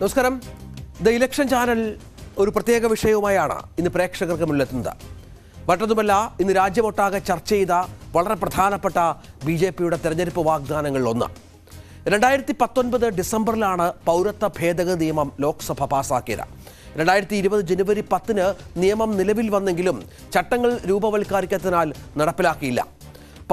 നമസ്കാരം the election channel ഒരു പ്രത്യേക വിഷയവുമായാണ് ഇന്ന് പ്രേക്ഷകർക്ക് മുന്നിലെത്തുന്നത് മറ്റൊന്നുമല്ല ഇന്ന് രാജ്യമൊട്ടാകെ ചർച്ച ചെയ്ത വളരെ പ്രധാനപ്പെട്ട ബി ജെ പിയുടെ തെരഞ്ഞെടുപ്പ് വാഗ്ദാനങ്ങളിലൊന്ന് രണ്ടായിരത്തി പത്തൊൻപത് ഡിസംബറിലാണ് പൗരത്വ ഭേദഗതി നിയമം ലോക്സഭ പാസാക്കിയത് രണ്ടായിരത്തി ഇരുപത് ജനുവരി പത്തിന് നിയമം നിലവിൽ വന്നെങ്കിലും ചട്ടങ്ങൾ രൂപവൽക്കരിക്കത്തിനാൽ നടപ്പിലാക്കിയില്ല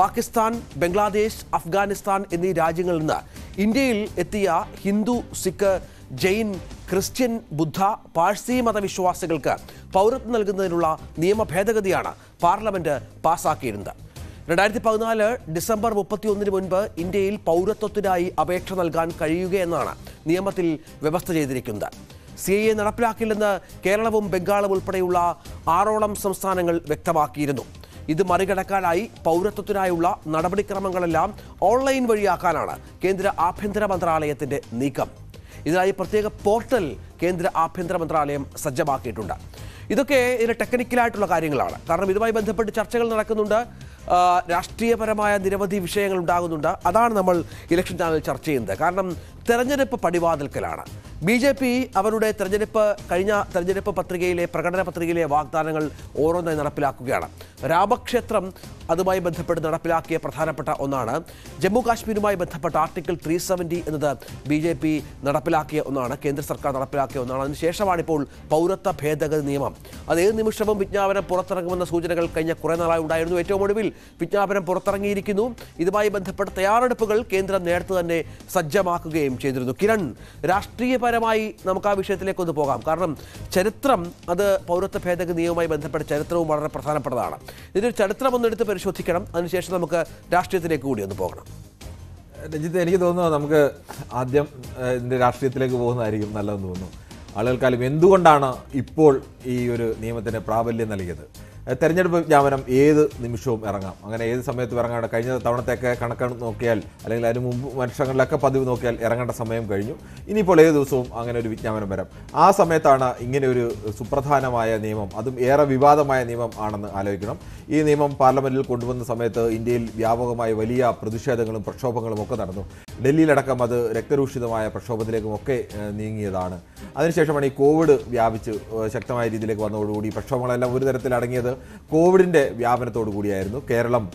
പാകിസ്ഥാൻ ബംഗ്ലാദേശ് അഫ്ഗാനിസ്ഥാൻ എന്നീ രാജ്യങ്ങളിൽ നിന്ന് ഇന്ത്യയിൽ എത്തിയ ഹിന്ദു സിഖ് ജെയിൻ ക്രിസ്ത്യൻ ബുദ്ധ പാഴ്സി മതവിശ്വാസികൾക്ക് പൗരത്വം നൽകുന്നതിനുള്ള നിയമ ഭേദഗതിയാണ് പാർലമെന്റ് പാസാക്കിയിരുന്നത് രണ്ടായിരത്തി പതിനാല് ഡിസംബർ മുപ്പത്തിയൊന്നിന് മുൻപ് ഇന്ത്യയിൽ പൗരത്വത്തിനായി അപേക്ഷ നൽകാൻ കഴിയുകയെന്നാണ് നിയമത്തിൽ വ്യവസ്ഥ ചെയ്തിരിക്കുന്നത് സി എ നടപ്പിലാക്കില്ലെന്ന് കേരളവും ബംഗാളും ഉൾപ്പെടെയുള്ള ആറോളം സംസ്ഥാനങ്ങൾ വ്യക്തമാക്കിയിരുന്നു ഇത് മറികടക്കാനായി പൗരത്വത്തിനായുള്ള നടപടിക്രമങ്ങളെല്ലാം ഓൺലൈൻ വഴിയാക്കാനാണ് കേന്ദ്ര ആഭ്യന്തര മന്ത്രാലയത്തിന്റെ നീക്കം ഇതിനായി പ്രത്യേക പോർട്ടൽ കേന്ദ്ര ആഭ്യന്തര മന്ത്രാലയം സജ്ജമാക്കിയിട്ടുണ്ട് ഇതൊക്കെ ഇതിന് ടെക്നിക്കലായിട്ടുള്ള കാര്യങ്ങളാണ് കാരണം ഇതുമായി ബന്ധപ്പെട്ട് ചർച്ചകൾ നടക്കുന്നുണ്ട് രാഷ്ട്രീയപരമായ നിരവധി വിഷയങ്ങൾ ഉണ്ടാകുന്നുണ്ട് അതാണ് നമ്മൾ ഇലക്ഷൻ ചാനൽ ചർച്ച ചെയ്യുന്നത് കാരണം തെരഞ്ഞെടുപ്പ് പടിവാതിൽക്കലാണ് ബി ജെ പി അവരുടെ തെരഞ്ഞെടുപ്പ് കഴിഞ്ഞ തെരഞ്ഞെടുപ്പ് പത്രികയിലെ പ്രകടന പത്രികയിലെ വാഗ്ദാനങ്ങൾ ഓരോന്നായി നടപ്പിലാക്കുകയാണ് രാമക്ഷേത്രം അതുമായി ബന്ധപ്പെട്ട് നടപ്പിലാക്കിയ പ്രധാനപ്പെട്ട ഒന്നാണ് ജമ്മു കാശ്മീരുമായി ബന്ധപ്പെട്ട ആർട്ടിക്കിൾ ത്രീ സെവൻറ്റി എന്നത് ബി ജെ പി നടപ്പിലാക്കിയ ഒന്നാണ് കേന്ദ്ര സർക്കാർ നടപ്പിലാക്കിയ ഒന്നാണ് അതിനുശേഷമാണ് ഇപ്പോൾ പൗരത്വ ഭേദഗതി നിയമം അത് ഏത് നിമിഷവും വിജ്ഞാപനം പുറത്തിറങ്ങുമെന്ന സൂചനകൾ കഴിഞ്ഞ കുറേ നാളായി ഉണ്ടായിരുന്നു ഏറ്റവും ഒടുവിൽ വിജ്ഞാപനം പുറത്തിറങ്ങിയിരിക്കുന്നു ഇതുമായി ബന്ധപ്പെട്ട തയ്യാറെടുപ്പുകൾ കേന്ദ്രം നേരത്തെ തന്നെ സജ്ജമാക്കുകയും ചെയ്തിരുന്നു കിരൺ രാഷ്ട്രീയപരമായി നമുക്ക് ആ വിഷയത്തിലേക്കൊന്ന് പോകാം കാരണം ചരിത്രം അത് പൗരത്വ ഭേദഗതി നിയമവുമായി ബന്ധപ്പെട്ട ചരിത്രവും വളരെ പ്രധാനപ്പെട്ടതാണ് ഇതിൽ ചരിത്രം ഒന്നെടുത്ത് പരിശോധിക്കും പരിശോധിക്കണം അതിനുശേഷം നമുക്ക് രാഷ്ട്രീയത്തിലേക്ക് കൂടി ഒന്ന് പോകണം രഞ്ജിത്ത് എനിക്ക് തോന്നുന്നു നമുക്ക് ആദ്യം ഇതിൻ്റെ രാഷ്ട്രീയത്തിലേക്ക് പോകുന്നതായിരിക്കും നല്ലതെന്ന് തോന്നുന്നു ആളുകൾക്കാലും എന്തുകൊണ്ടാണ് ഇപ്പോൾ ഈ ഒരു നിയമത്തിന് പ്രാബല്യം നൽകിയത് തെരഞ്ഞെടുപ്പ് വിജ്ഞാപനം ഏത് നിമിഷവും ഇറങ്ങാം അങ്ങനെ ഏത് സമയത്തും ഇറങ്ങാണ്ട് കഴിഞ്ഞ തവണത്തെയൊക്കെ കണക്ക് നോക്കിയാൽ അല്ലെങ്കിൽ അതിന് മുമ്പ് വർഷങ്ങളിലൊക്കെ പതിവ് നോക്കിയാൽ ഇറങ്ങേണ്ട സമയം കഴിഞ്ഞു ഇനിയിപ്പോൾ ഏത് ദിവസവും അങ്ങനെ ഒരു വിജ്ഞാപനം വരാം ആ സമയത്താണ് ഇങ്ങനെ ഒരു സുപ്രധാനമായ നിയമം അതും ഏറെ വിവാദമായ നിയമം ആണെന്ന് ആലോചിക്കണം ഈ നിയമം പാർലമെന്റിൽ കൊണ്ടുവന്ന സമയത്ത് ഇന്ത്യയിൽ വ്യാപകമായി വലിയ പ്രതിഷേധങ്ങളും പ്രക്ഷോഭങ്ങളും ഒക്കെ നടന്നു ഡൽഹിയിലടക്കം അത് രക്തരൂഷിതമായ പ്രക്ഷോഭത്തിലേക്കുമൊക്കെ നീങ്ങിയതാണ് അതിനുശേഷമാണ് ഈ കോവിഡ് വ്യാപിച്ച് ശക്തമായ രീതിയിലേക്ക് വന്നതോടുകൂടി പ്രക്ഷോഭങ്ങളെല്ലാം ഒരു തരത്തിൽ അടങ്ങിയത് കോവിഡിൻ്റെ വ്യാപനത്തോടു കൂടിയായിരുന്നു കേരളം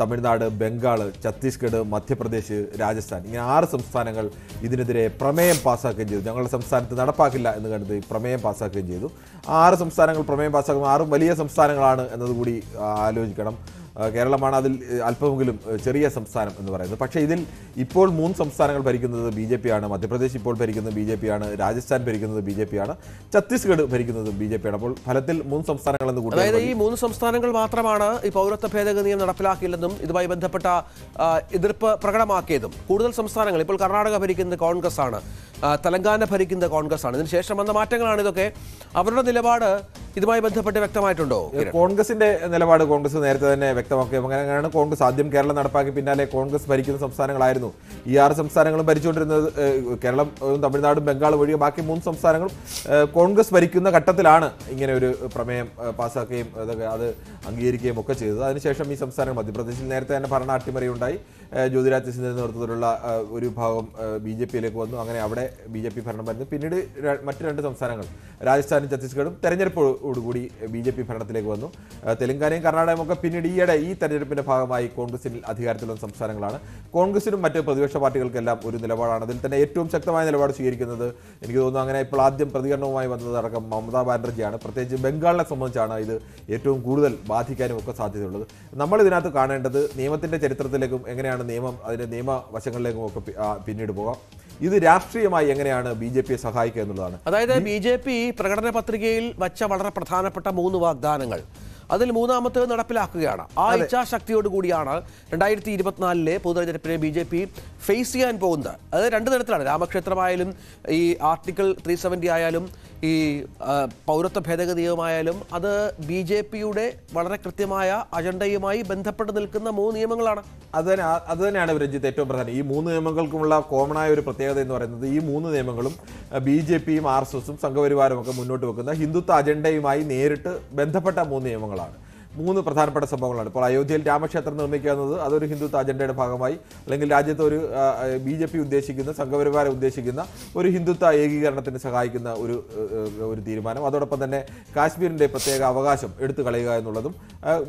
തമിഴ്നാട് ബംഗാൾ ഛത്തീസ്ഗഡ് മധ്യപ്രദേശ് രാജസ്ഥാൻ ഇങ്ങനെ ആറ് സംസ്ഥാനങ്ങൾ ഇതിനെതിരെ പ്രമേയം പാസ്സാക്കുകയും ചെയ്തു ഞങ്ങളുടെ സംസ്ഥാനത്ത് നടപ്പാക്കില്ല എന്ന് കരുതി പ്രമേയം പാസ്സാക്കുകയും ചെയ്തു ആറ് സംസ്ഥാനങ്ങൾ പ്രമേയം പാസ്സാക്കുന്ന ആറും വലിയ സംസ്ഥാനങ്ങളാണ് എന്നതുകൂടി ആലോചിക്കണം കേരളമാണ് അതിൽ അല്പമെങ്കിലും ചെറിയ സംസ്ഥാനം എന്ന് പറയുന്നത് പക്ഷേ ഇതിൽ ഇപ്പോൾ മൂന്ന് സംസ്ഥാനങ്ങൾ ഭരിക്കുന്നത് ബി ജെ ആണ് മധ്യപ്രദേശ് ഇപ്പോൾ ഭരിക്കുന്നത് ബി ജെ ആണ് രാജസ്ഥാൻ ഭരിക്കുന്നത് ബി ജെ ആണ് ഛത്തീസ്ഗഡ് ഭരിക്കുന്നത് ബി ജെ ആണ് അപ്പോൾ ഫലത്തിൽ മൂന്ന് സംസ്ഥാനങ്ങൾ എന്ന് കൂട്ടി അതായത് ഈ മൂന്ന് സംസ്ഥാനങ്ങൾ മാത്രമാണ് ഈ പൗരത്വ ഭേദഗതി നിയമം നടപ്പിലാക്കിയില്ലെന്നും ഇതുമായി ബന്ധപ്പെട്ട എതിർപ്പ് പ്രകടമാക്കിയതും കൂടുതൽ സംസ്ഥാനങ്ങൾ ഇപ്പോൾ കർണാടക ഭരിക്കുന്നത് കോൺഗ്രസ് ആണ് തെലങ്കാന ഭരിക്കുന്നത് കോൺഗ്രസ് ആണ് ഇതിനുശേഷം വന്ന മാറ്റങ്ങളാണ് ഇതൊക്കെ അവരുടെ നിലപാട് ഇതുമായി ബന്ധപ്പെട്ട് വ്യക്തമായിട്ടുണ്ടോ കോൺഗ്രസിന്റെ നിലപാട് കോൺഗ്രസ് നേരത്തെ തന്നെ വ്യക്തമാക്കുക അങ്ങനെയാണ് കോൺഗ്രസ് ആദ്യം കേരളം നടപ്പാക്കി പിന്നാലെ കോൺഗ്രസ് ഭരിക്കുന്ന സംസ്ഥാനങ്ങളായിരുന്നു ഈ ആറ് സംസ്ഥാനങ്ങളും ഭരിച്ചുകൊണ്ടിരുന്നത് കേരളം തമിഴ്നാടും ബംഗാൾ ഒഴികെ ബാക്കി മൂന്ന് സംസ്ഥാനങ്ങളും കോൺഗ്രസ് ഭരിക്കുന്ന ഘട്ടത്തിലാണ് ഇങ്ങനെ ഒരു പ്രമേയം പാസ്സാക്കുകയും അത് അംഗീകരിക്കുകയും ഒക്കെ ചെയ്തത് അതിനുശേഷം ഈ സംസ്ഥാനങ്ങൾ മധ്യപ്രദേശിൽ നേരത്തെ തന്നെ ഭരണ അട്ടിമറിയുണ്ടായി ജ്യോതിരാജ്യ സിന്ധ്യ നേതൃത്വത്തിലുള്ള ഒരു ഭാഗം ബി ജെ പിയിലേക്ക് വന്നു അങ്ങനെ അവിടെ ബി ജെ പി ഭരണം വരുന്നു പിന്നീട് മറ്റു രണ്ട് സംസ്ഥാനങ്ങൾ രാജസ്ഥാനും ഛത്തീസ്ഗഡും തെരഞ്ഞെടുപ്പോടുകൂടി ബി ജെ പി ഭരണത്തിലേക്ക് വന്നു തെലങ്കാനയും കർണാടകയും ഒക്കെ പിന്നീട് ഈയിടെ ഈ തെരഞ്ഞെടുപ്പിന്റെ ഭാഗമായി കോൺഗ്രസിൽ അധികാരത്തിലുള്ള സംസ്ഥാനങ്ങളാണ് കോൺഗ്രസിനും മറ്റ് പ്രതിപക്ഷ പാർട്ടികൾക്കെല്ലാം ഒരു നിലപാടാണ് അതിൽ തന്നെ ഏറ്റവും ശക്തമായ നിലപാട് സ്വീകരിക്കുന്നത് എനിക്ക് തോന്നുന്നു അങ്ങനെ ഇപ്പോൾ ആദ്യം പ്രതികരണവുമായി വന്നതടക്കം മമതാ ബാനർജിയാണ് പ്രത്യേകിച്ച് ബംഗാളിനെ സംബന്ധിച്ചാണ് ഇത് ഏറ്റവും കൂടുതൽ ബാധിക്കാനും ഒക്കെ സാധ്യതയുള്ളത് നമ്മൾ ഇതിനകത്ത് കാണേണ്ടത് നിയമത്തിന്റെ ചരിത്രത്തിലേക്കും എങ്ങനെയാണ് നിയമം നിയമ വശങ്ങളിലേക്കും ഒക്കെ പിന്നീട് പോകാം ഇത് രാഷ്ട്രീയമായി എങ്ങനെയാണ് ബി ജെ പിയെ സഹായിക്കുക എന്നുള്ളതാണ് അതായത് ബി ജെ പി പ്രകടന പത്രികയിൽ വച്ച വളരെ പ്രധാനപ്പെട്ട മൂന്ന് വാഗ്ദാനങ്ങൾ അതിൽ മൂന്നാമത്തേത് നടപ്പിലാക്കുകയാണ് ആ ഇച്ഛാശക്തിയോട് കൂടിയാണ് രണ്ടായിരത്തി ഇരുപത്തിനാലിലെ പൊതുതെരഞ്ഞെടുപ്പിനെ ബി ജെ പി ഫേസ് ചെയ്യാൻ പോകുന്നത് അതായത് രണ്ട് തരത്തിലാണ് രാമക്ഷേത്രമായാലും ഈ ആർട്ടിക്കിൾ ത്രീ സെവൻറ്റി ആയാലും ഈ പൗരത്വ ഭേദഗതിയുമായാലും അത് ബി ജെ പിയുടെ വളരെ കൃത്യമായ അജണ്ടയുമായി ബന്ധപ്പെട്ട് നിൽക്കുന്ന മൂന്ന് നിയമങ്ങളാണ് അത് തന്നെ അത് തന്നെയാണ് രഞ്ജിത്ത് ഏറ്റവും പ്രധാനം ഈ മൂന്ന് നിയമങ്ങൾക്കുമുള്ള കോമൺ ആയ ഒരു പ്രത്യേകത എന്ന് പറയുന്നത് ഈ മൂന്ന് നിയമങ്ങളും ബി ജെ പിയും ആർ എസ് എസും സംഘപരിവാരമൊക്കെ മുന്നോട്ട് വെക്കുന്ന ഹിന്ദുത്വ അജണ്ടയുമായി നേരിട്ട് ബന്ധപ്പെട്ട മൂന്ന് നിയമങ്ങളാണ് മൂന്ന് പ്രധാനപ്പെട്ട സംഭവങ്ങളാണ് ഇപ്പോൾ അയോധ്യയിൽ രാമക്ഷേത്രം നിർമ്മിക്കുക എന്നത് അതൊരു ഹിന്ദുത്വ അജണ്ടയുടെ ഭാഗമായി അല്ലെങ്കിൽ രാജ്യത്ത് ഒരു ബി ജെ പി ഉദ്ദേശിക്കുന്ന സംഘപരിവാരം ഉദ്ദേശിക്കുന്ന ഒരു ഹിന്ദുത്വ ഏകീകരണത്തിന് സഹായിക്കുന്ന ഒരു ഒരു തീരുമാനം അതോടൊപ്പം തന്നെ കാശ്മീരിൻ്റെ പ്രത്യേക അവകാശം എടുത്തു കളയുക എന്നുള്ളതും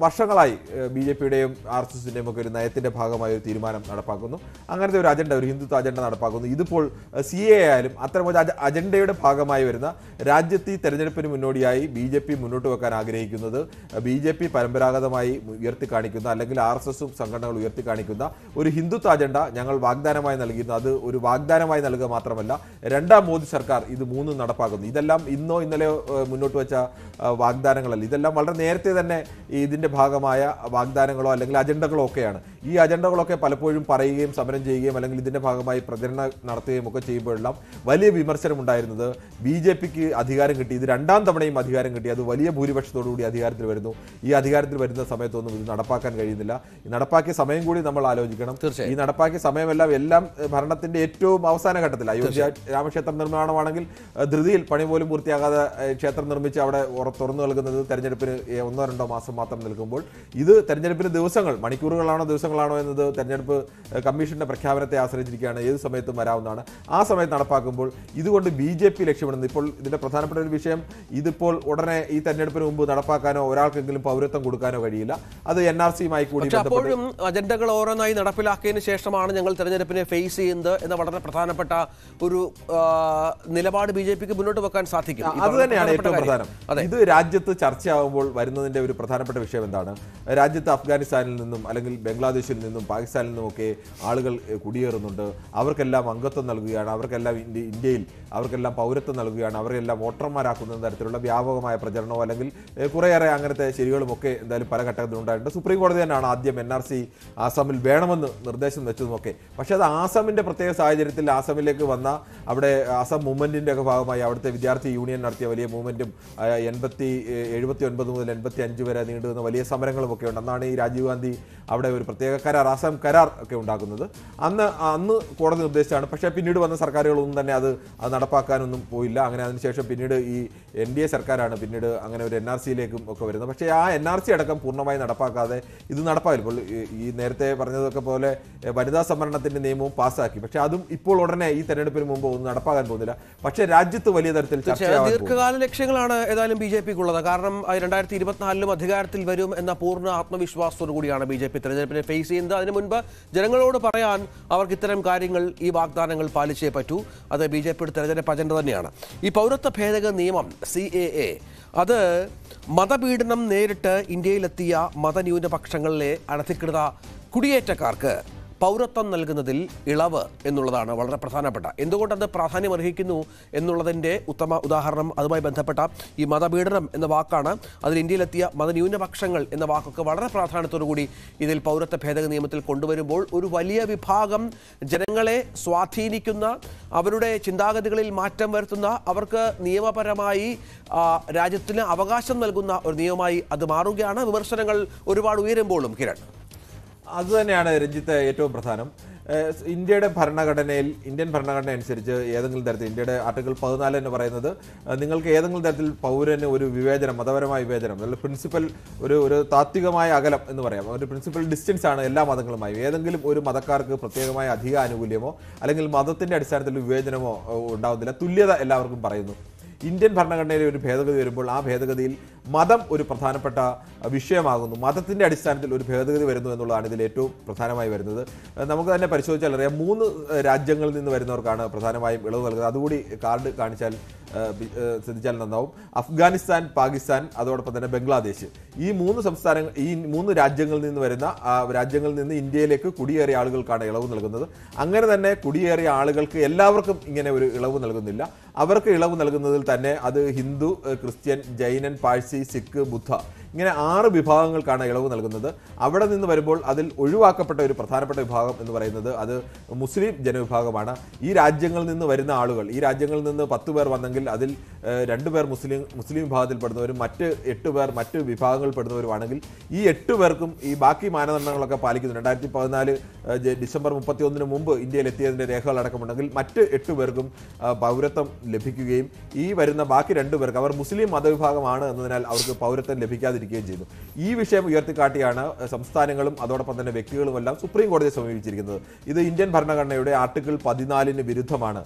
വർഷങ്ങളായി ബി ജെ പിയുടെയും ആർ എസ് എസിൻ്റെയും ഒക്കെ ഒരു നയത്തിൻ്റെ ഭാഗമായ ഒരു തീരുമാനം നടപ്പാക്കുന്നു അങ്ങനത്തെ ഒരു അജണ്ട ഒരു ഹിന്ദുത്വ അജണ്ട നടപ്പാക്കുന്നു ഇതിപ്പോൾ സി എ ആയാലും അത്തരം ഒരു അജണ്ടയുടെ ഭാഗമായി വരുന്ന രാജ്യത്ത് ഈ തെരഞ്ഞെടുപ്പിന് മുന്നോടിയായി ബി ജെ പി മുന്നോട്ട് വെക്കാൻ ആഗ്രഹിക്കുന്നത് ബി ജെ പി പരമ്പരാഗതമായി ഉയർത്തിക്കാണിക്കുന്ന അല്ലെങ്കിൽ ആർ എസ് എസും സംഘടനകൾ ഉയർത്തിക്കാണിക്കുന്ന ഒരു ഹിന്ദുത്വ അജണ്ട ഞങ്ങൾ വാഗ്ദാനമായി നൽകിയിരുന്നു അത് ഒരു വാഗ്ദാനമായി നൽകുക മാത്രമല്ല രണ്ടാം മോദി സർക്കാർ ഇത് മൂന്നും നടപ്പാക്കുന്നു ഇതെല്ലാം ഇന്നോ ഇന്നലെയോ മുന്നോട്ട് വെച്ച വാഗ്ദാനങ്ങളല്ല ഇതെല്ലാം വളരെ നേരത്തെ തന്നെ ഇതിൻ്റെ ഭാഗമായ വാഗ്ദാനങ്ങളോ അല്ലെങ്കിൽ അജണ്ടകളോ ഒക്കെയാണ് ഈ അജണ്ടകളൊക്കെ പലപ്പോഴും പറയുകയും സമരം ചെയ്യുകയും അല്ലെങ്കിൽ ഇതിൻ്റെ ഭാഗമായി പ്രചരണം നടത്തുകയും ഒക്കെ ചെയ്യുമ്പോഴെല്ലാം വലിയ വിമർശനം ഉണ്ടായിരുന്നത് ബി ജെ പിക്ക് അധികാരം കിട്ടി ഇത് രണ്ടാം തവണയും അധികാരം കിട്ടി അത് വലിയ ഭൂരിപക്ഷത്തോടുകൂടി അധികാരത്തിൽ വരുന്നു ഈ അധികാരത്തിൽ വരുന്ന സമയത്തൊന്നും ഇത് നടപ്പാക്കാൻ കഴിയുന്നില്ല നടപ്പാക്കിയ സമയം കൂടി നമ്മൾ ആലോചിക്കണം ഈ നടപ്പാക്കിയ സമയമെല്ലാം എല്ലാം ഭരണത്തിന്റെ ഏറ്റവും അവസാന ഘട്ടത്തിൽ അയോധ്യ രാമക്ഷേത്ര നിർമ്മാണമാണെങ്കിൽ ധൃതിയിൽ പണി പോലും പൂർത്തിയാകാതെ ക്ഷേത്രം നിർമ്മിച്ച് അവിടെ തുറന്നു നൽകുന്നത് തെരഞ്ഞെടുപ്പിന് ഒന്നോ രണ്ടോ മാസം മാത്രം നിൽക്കുമ്പോൾ ഇത് തെരഞ്ഞെടുപ്പിന് ദിവസങ്ങൾ മണിക്കൂറുകളാണോ ദിവസങ്ങളാണോ എന്നത് തെരഞ്ഞെടുപ്പ് കമ്മീഷന്റെ പ്രഖ്യാപനത്തെ ആശ്രയിച്ചിരിക്കുകയാണ് ഏത് സമയത്തും വരാവുന്നതാണ് ആ സമയത്ത് നടപ്പാക്കുമ്പോൾ ഇതുകൊണ്ട് ബി ജെ പി ലക്ഷ്യമിടുന്നത് ഇപ്പോൾ ഇതിന്റെ പ്രധാനപ്പെട്ട ഒരു വിഷയം ഇതിപ്പോൾ ഉടനെ ഈ തെരഞ്ഞെടുപ്പിന് മുമ്പ് നടപ്പാക്കാനോ ഒരാൾക്കെങ്കിലും പൗരത്വ ഉത്തരവാദിത്തം കൊടുക്കാനോ കഴിയില്ല അത് എൻ ആർ സിയുമായി കൂടി അപ്പോഴും അജണ്ടകൾ ഓരോന്നായി നടപ്പിലാക്കിയതിനു ശേഷമാണ് ഞങ്ങൾ തെരഞ്ഞെടുപ്പിനെ ഫേസ് ചെയ്യുന്നത് എന്ന വളരെ പ്രധാനപ്പെട്ട ഒരു നിലപാട് ബി ജെ പിക്ക് മുന്നോട്ട് വെക്കാൻ സാധിക്കും അത് തന്നെയാണ് ഏറ്റവും പ്രധാനം ഇത് രാജ്യത്ത് ചർച്ചയാകുമ്പോൾ വരുന്നതിന്റെ ഒരു പ്രധാനപ്പെട്ട വിഷയം എന്താണ് രാജ്യത്ത് അഫ്ഗാനിസ്ഥാനിൽ നിന്നും അല്ലെങ്കിൽ ബംഗ്ലാദേശിൽ നിന്നും പാകിസ്ഥാനിൽ നിന്നും ഒക്കെ ആളുകൾ കുടിയേറുന്നുണ്ട് അവർക്കെല്ലാം അംഗത്വം നൽകുകയാണ് അവർക്കെല്ലാം ഇന്ത്യയിൽ അവർക്കെല്ലാം പൗരത്വം നൽകുകയാണ് അവരെല്ലാം വോട്ടർമാരാക്കുന്ന തരത്തിലുള്ള വ്യാപകമായ പ്രചരണമോ അല്ലെങ്കിൽ കുറേയേറെ അങ്ങനത്തെ ശരികളുമൊക്കെ എന്തായാലും പല ഘട്ടത്തിലും ഉണ്ടായിട്ടുണ്ട് സുപ്രീം കോടതി തന്നെയാണ് ആദ്യം എൻ ആർ സി ആസാമിൽ വേണമെന്ന് നിർദ്ദേശം വെച്ചതുമൊക്കെ പക്ഷേ അത് ആസാമിൻ്റെ പ്രത്യേക സാഹചര്യത്തിൽ ആസാമിലേക്ക് വന്ന അവിടെ ആസാം മൂവ്മെൻറ്റിൻ്റെ ഒക്കെ ഭാഗമായി അവിടുത്തെ വിദ്യാർത്ഥി യൂണിയൻ നടത്തിയ വലിയ മൂവ്മെൻറ്റും എൺപത്തി എഴുപത്തി ഒൻപത് മുതൽ എൺപത്തി അഞ്ച് വരെ നീണ്ടുവന്ന വലിയ സമരങ്ങളും ഒക്കെ ഉണ്ട് അന്നാണ് ഈ രാജീവ് ഗാന്ധി അവിടെ ഒരു പ്രത്യേക കരാർ ആസാം കരാർ ഒക്കെ ഉണ്ടാക്കുന്നത് അന്ന് അന്ന് കോടതി നിർദ്ദേശിച്ചാണ് പക്ഷേ പിന്നീട് വന്ന സർക്കാരുകളൊന്നും തന്നെ അത് നടപ്പാക്കാനൊന്നും പോയില്ല അങ്ങനെ അതിനുശേഷം പിന്നീട് ഈ എൻ ഡി എ സർക്കാരാണ് പിന്നീട് അങ്ങനെ ഒരു എൻ ആർ സിയിലേക്കും ഒക്കെ വരുന്നത് പക്ഷേ ആ എൻ ആർ സി അടക്കം പൂർണ്ണമായി നടപ്പാക്കാതെ ഇത് നടപ്പാവില്ല ഇപ്പോൾ ഈ നേരത്തെ പറഞ്ഞതൊക്കെ പോലെ വനിതാ സംവരണത്തിൻ്റെ നിയമവും പാസ്സാക്കി പക്ഷേ അതും ഇപ്പോൾ ഉടനെ ഈ തെരഞ്ഞെടുപ്പിന് മുമ്പ് ഒന്നും നടപ്പാക്കാൻ പോകുന്നില്ല പക്ഷേ രാജ്യത്ത് വലിയ തരത്തിൽ ദീർഘകാല ലക്ഷ്യങ്ങളാണ് ഏതായാലും ബി ജെ പിക്കുള്ളത് കാരണം രണ്ടായിരത്തി ഇരുപത്തിനാലിലും അധികാരത്തിൽ വരും എന്ന പൂർണ്ണ ആത്മവിശ്വാസത്തോടു കൂടിയാണ് ബി ജെ പി തെരഞ്ഞെടുപ്പിനെ ഫേസ് ചെയ്യുന്നത് അതിനു മുൻപ് ജനങ്ങളോട് പറയാൻ അവർക്ക് ഇത്തരം കാര്യങ്ങൾ ഈ വാഗ്ദാനങ്ങൾ പാലിച്ചേ പറ്റൂ അത് ബി ജെ പിയുടെ തിരഞ്ഞെടുപ്പ് അജണ്ട തന്നെയാണ് ഈ പൗരത്വ ഭേദഗതി നിയമം സി എ എ അത് മതപീഡനം നേരിട്ട് ഇന്ത്യയിലെത്തിയ മതന്യൂനപക്ഷങ്ങളിലെ അനധികൃത കുടിയേറ്റക്കാർക്ക് പൗരത്വം നൽകുന്നതിൽ ഇളവ് എന്നുള്ളതാണ് വളരെ പ്രധാനപ്പെട്ട എന്തുകൊണ്ടത് പ്രാധാന്യം അർഹിക്കുന്നു എന്നുള്ളതിൻ്റെ ഉത്തമ ഉദാഹരണം അതുമായി ബന്ധപ്പെട്ട ഈ മതപീഡനം എന്ന വാക്കാണ് അതിൽ ഇന്ത്യയിലെത്തിയ മതന്യൂനപക്ഷങ്ങൾ എന്ന വാക്കൊക്കെ വളരെ പ്രാധാന്യത്തോടുകൂടി ഇതിൽ പൗരത്വ ഭേദഗതി നിയമത്തിൽ കൊണ്ടുവരുമ്പോൾ ഒരു വലിയ വിഭാഗം ജനങ്ങളെ സ്വാധീനിക്കുന്ന അവരുടെ ചിന്താഗതികളിൽ മാറ്റം വരുത്തുന്ന അവർക്ക് നിയമപരമായി രാജ്യത്തിന് അവകാശം നൽകുന്ന ഒരു നിയമമായി അത് മാറുകയാണ് വിമർശനങ്ങൾ ഒരുപാട് ഉയരുമ്പോഴും കിരൺ അതുതന്നെയാണ് രഞ്ജിത്ത് ഏറ്റവും പ്രധാനം ഇന്ത്യയുടെ ഭരണഘടനയിൽ ഇന്ത്യൻ ഭരണഘടന അനുസരിച്ച് ഏതെങ്കിലും തരത്തിൽ ഇന്ത്യയുടെ ആർട്ടിക്കിൾ പതിനാല് എന്ന് പറയുന്നത് നിങ്ങൾക്ക് ഏതെങ്കിലും തരത്തിൽ പൗരന് ഒരു വിവേചനം മതപരമായ വിവേചനം അല്ലെങ്കിൽ പ്രിൻസിപ്പൽ ഒരു ഒരു താത്വികമായ അകലം എന്ന് പറയാം ഒരു പ്രിൻസിപ്പൽ ഡിസ്റ്റൻസ് ആണ് എല്ലാ മതങ്ങളുമായി ഏതെങ്കിലും ഒരു മതക്കാർക്ക് പ്രത്യേകമായ അധിക ആനുകൂല്യമോ അല്ലെങ്കിൽ മതത്തിൻ്റെ അടിസ്ഥാനത്തിൽ വിവേചനമോ ഉണ്ടാകുന്നില്ല തുല്യത എല്ലാവർക്കും പറയുന്നു ഇന്ത്യൻ ഭരണഘടനയിലെ ഒരു ഭേദഗതി വരുമ്പോൾ ആ ഭേദഗതിയിൽ മതം ഒരു പ്രധാനപ്പെട്ട വിഷയമാകുന്നു മതത്തിൻ്റെ അടിസ്ഥാനത്തിൽ ഒരു ഭേദഗതി വരുന്നു എന്നുള്ളതാണ് ഇതിൽ ഏറ്റവും പ്രധാനമായി വരുന്നത് നമുക്ക് തന്നെ പരിശോധിച്ചാൽ അറിയാം മൂന്ന് രാജ്യങ്ങളിൽ നിന്ന് വരുന്നവർക്കാണ് പ്രധാനമായും ഇളവ് നൽകുന്നത് അതുകൂടി കാർഡ് കാണിച്ചാൽ ശ്രദ്ധിച്ചാൽ നന്നാവും അഫ്ഗാനിസ്ഥാൻ പാകിസ്ഥാൻ അതോടൊപ്പം തന്നെ ബംഗ്ലാദേശ് ഈ മൂന്ന് സംസ്ഥാനങ്ങൾ ഈ മൂന്ന് രാജ്യങ്ങളിൽ നിന്ന് വരുന്ന രാജ്യങ്ങളിൽ നിന്ന് ഇന്ത്യയിലേക്ക് കുടിയേറിയ ആളുകൾക്കാണ് ഇളവ് നൽകുന്നത് അങ്ങനെ തന്നെ കുടിയേറിയ ആളുകൾക്ക് എല്ലാവർക്കും ഇങ്ങനെ ഒരു ഇളവ് നൽകുന്നില്ല അവർക്ക് ഇളവ് നൽകുന്നതിൽ തന്നെ അത് ഹിന്ദു ക്രിസ്ത്യൻ ജൈനൻ പാഴ്സി സിഖ് ബുദ്ധ ഇങ്ങനെ ആറ് വിഭാഗങ്ങൾക്കാണ് ഇളവ് നൽകുന്നത് അവിടെ നിന്ന് വരുമ്പോൾ അതിൽ ഒഴിവാക്കപ്പെട്ട ഒരു പ്രധാനപ്പെട്ട വിഭാഗം എന്ന് പറയുന്നത് അത് മുസ്ലിം ജനവിഭാഗമാണ് ഈ രാജ്യങ്ങളിൽ നിന്ന് വരുന്ന ആളുകൾ ഈ രാജ്യങ്ങളിൽ നിന്ന് പത്ത് പേർ വന്നെങ്കിൽ അതിൽ രണ്ട് പേർ മുസ്ലിം മുസ്ലിം വിഭാഗത്തിൽ പെടുന്നവരും മറ്റ് എട്ട് പേർ മറ്റ് വിഭാഗങ്ങളിൽ പെടുന്നവരുമാണെങ്കിൽ ഈ എട്ട് പേർക്കും ഈ ബാക്കി മാനദണ്ഡങ്ങളൊക്കെ പാലിക്കുന്നു രണ്ടായിരത്തി പതിനാല് ഡിസംബർ മുപ്പത്തി ഒന്നിന് മുമ്പ് ഇന്ത്യയിൽ എത്തിയതിൻ്റെ രേഖകളടക്കമുണ്ടെങ്കിൽ മറ്റ് എട്ട് പേർക്കും പൗരത്വം ലഭിക്കുകയും ഈ വരുന്ന ബാക്കി രണ്ട് പേർക്ക് അവർ മുസ്ലിം മതവിഭാഗമാണ് എന്നതിനാൽ അവർക്ക് പൗരത്വം ലഭിക്കാതെ ഇല്ലാതിരിക്കുകയും ചെയ്തു ഈ വിഷയം ഉയർത്തിക്കാട്ടിയാണ് സംസ്ഥാനങ്ങളും അതോടൊപ്പം തന്നെ വ്യക്തികളുമെല്ലാം സുപ്രീം കോടതിയെ സമീപിച്ചിരിക്കുന്നത് ഇത് ഇന്ത്യൻ ഭരണഘടനയുടെ ആർട്ടിക്കിൾ പതിനാലിന് വിരുദ്ധമാണ്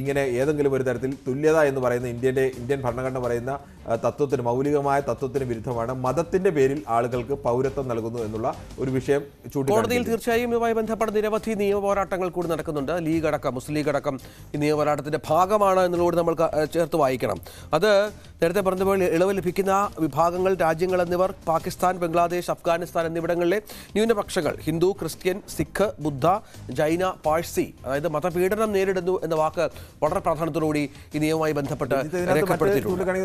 ഇങ്ങനെ ഏതെങ്കിലും ഒരു തരത്തിൽ തുല്യത എന്ന് പറയുന്ന ഇന്ത്യൻ്റെ ഇന്ത്യൻ ഭരണഘടന പറയുന്ന തത്വത്തിന് മൗലികമായ തത്വത്തിന് വിരുദ്ധമാണ് മതത്തിന്റെ പേരിൽ ആളുകൾക്ക് പൗരത്വം നൽകുന്നു എന്നുള്ള ഒരു വിഷയം കോടതിയിൽ തീർച്ചയായും ഇതുമായി ബന്ധപ്പെട്ട നിരവധി നിയമ പോരാട്ടങ്ങൾ കൂടി നടക്കുന്നുണ്ട് ലീഗ് അടക്കം മുസ്ലിം ലീഗ് അടക്കം ഈ നിയമ പോരാട്ടത്തിന്റെ ഭാഗമാണ് എന്നുള്ളത് നമ്മൾ ചേർത്ത് വായിക്കണം അത് നേരത്തെ പറഞ്ഞതുപോലെ ഇളവ് ലഭിക്കുന്ന വിഭാഗങ്ങൾ രാജ്യങ്ങൾ എന്നിവർ പാകിസ്ഥാൻ ബംഗ്ലാദേശ് അഫ്ഗാനിസ്ഥാൻ എന്നിവിടങ്ങളിലെ ന്യൂനപക്ഷങ്ങൾ ഹിന്ദു ക്രിസ്ത്യൻ സിഖ് ബുദ്ധ ജൈന പാഴ്സി അതായത് മതപീഡനം നേരിടുന്നു എന്ന വാക്ക് വളരെ പ്രാധാന്യത്തോടുകൂടി ഈ നിയമവുമായി ബന്ധപ്പെട്ട്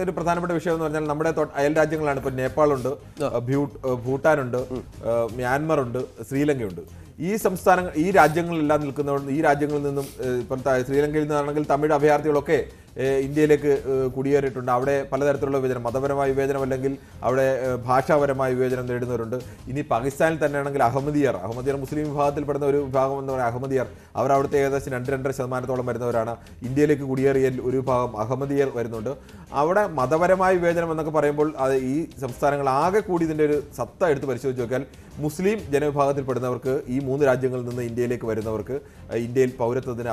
ഒരു പ്രധാനപ്പെട്ട വിഷയം എന്ന് പറഞ്ഞാൽ നമ്മുടെ അയൽ രാജ്യങ്ങളാണ് ഇപ്പോൾ നേപ്പാളുണ്ട് ഭൂട്ടാനുണ്ട് മ്യാൻമറുണ്ട് ശ്രീലങ്കയുണ്ട് ഈ സംസ്ഥാനങ്ങൾ ഈ രാജ്യങ്ങളിലെല്ലാം നിൽക്കുന്നവർ ഈ രാജ്യങ്ങളിൽ നിന്നും ഇപ്പം ശ്രീലങ്കയിൽ നിന്നാണെങ്കിൽ തമിഴ് അഭയാർത്ഥികളൊക്കെ ഇന്ത്യയിലേക്ക് കുടിയേറിയിട്ടുണ്ട് അവിടെ പലതരത്തിലുള്ള വിവേചനം മതപരമായ വിവേചനം അല്ലെങ്കിൽ അവിടെ ഭാഷാപരമായ വിവേചനം നേടുന്നവരുണ്ട് ഇനി പാകിസ്ഥാനിൽ തന്നെയാണെങ്കിൽ അഹമ്മദിയർ അഹമ്മദിയർ മുസ്ലിം വിഭാഗത്തിൽപ്പെടുന്ന ഒരു വിഭാഗം എന്ന് പറയുന്നത് അഹമ്മദിയർ അവർ അവിടുത്തെ ഏകദേശം രണ്ട് രണ്ടര ശതമാനത്തോളം വരുന്നവരാണ് ഇന്ത്യയിലേക്ക് കുടിയേറിയ ഒരു വിഭാഗം അഹമ്മദിയർ വരുന്നുണ്ട് അവിടെ മതപരമായ വിവേചനം എന്നൊക്കെ പറയുമ്പോൾ അത് ഈ സംസ്ഥാനങ്ങൾ ആകെ കൂടി ഇതിൻ്റെ ഒരു സത്ത എടുത്ത് പരിശോധിച്ച് നോക്കിയാൽ മുസ്ലിം ജനവിഭാഗത്തിൽപ്പെടുന്നവർക്ക് ഈ മൂന്ന് രാജ്യങ്ങളിൽ നിന്ന് ഇന്ത്യയിലേക്ക് വരുന്നവർക്ക് ഇന്ത്യയിൽ പൗരത്വത്തിന്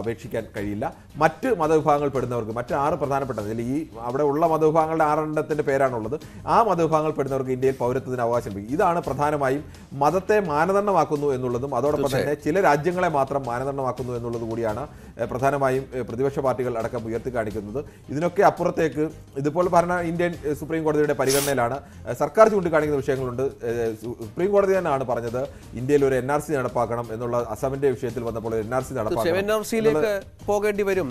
അപേക്ഷിക്കാൻ കഴിയില്ല മറ്റ് മതവിഭാഗങ്ങൾ പെടുന്നവർക്ക് മറ്റു ആറ് പ്രധാനപ്പെട്ടതിൽ ഈ അവിടെ ഉള്ള മതവിഭാഗങ്ങളുടെ ആറെണ്ണത്തിൻ്റെ പേരാണുള്ളത് ആ പെടുന്നവർക്ക് ഇന്ത്യയിൽ പൗരത്വത്തിന് അവകാശം ലഭിക്കും ഇതാണ് പ്രധാനമായും മതത്തെ മാനദണ്ഡമാക്കുന്നു എന്നുള്ളതും അതോടൊപ്പം തന്നെ ചില രാജ്യങ്ങളെ മാത്രം മാനദണ്ഡമാക്കുന്നു എന്നുള്ളത് കൂടിയാണ് പ്രധാനമായും പ്രതിപക്ഷ പാർട്ടികൾ അടക്കം കാണിക്കുന്നത് ഇതിനൊക്കെ അപ്പുറത്തേക്ക് ഇതിപ്പോൾ ഭരണ ഇന്ത്യൻ സുപ്രീം കോടതിയുടെ പരിഗണനയിലാണ് സർക്കാർ ചൂണ്ടിക്കാണിക്കുന്ന വിഷയങ്ങളുണ്ട് സുപ്രീം കോടതി തന്നെയാണ് പറഞ്ഞത് ഇന്ത്യയിൽ ഒരു എൻ ആർ സി നടപ്പാക്കണം എന്നുള്ള അസമിന്റെ വിഷയത്തിൽ വന്നപ്പോൾ എൻ ആർ സി നടപ്പാക്കണം പോകേണ്ടി വരും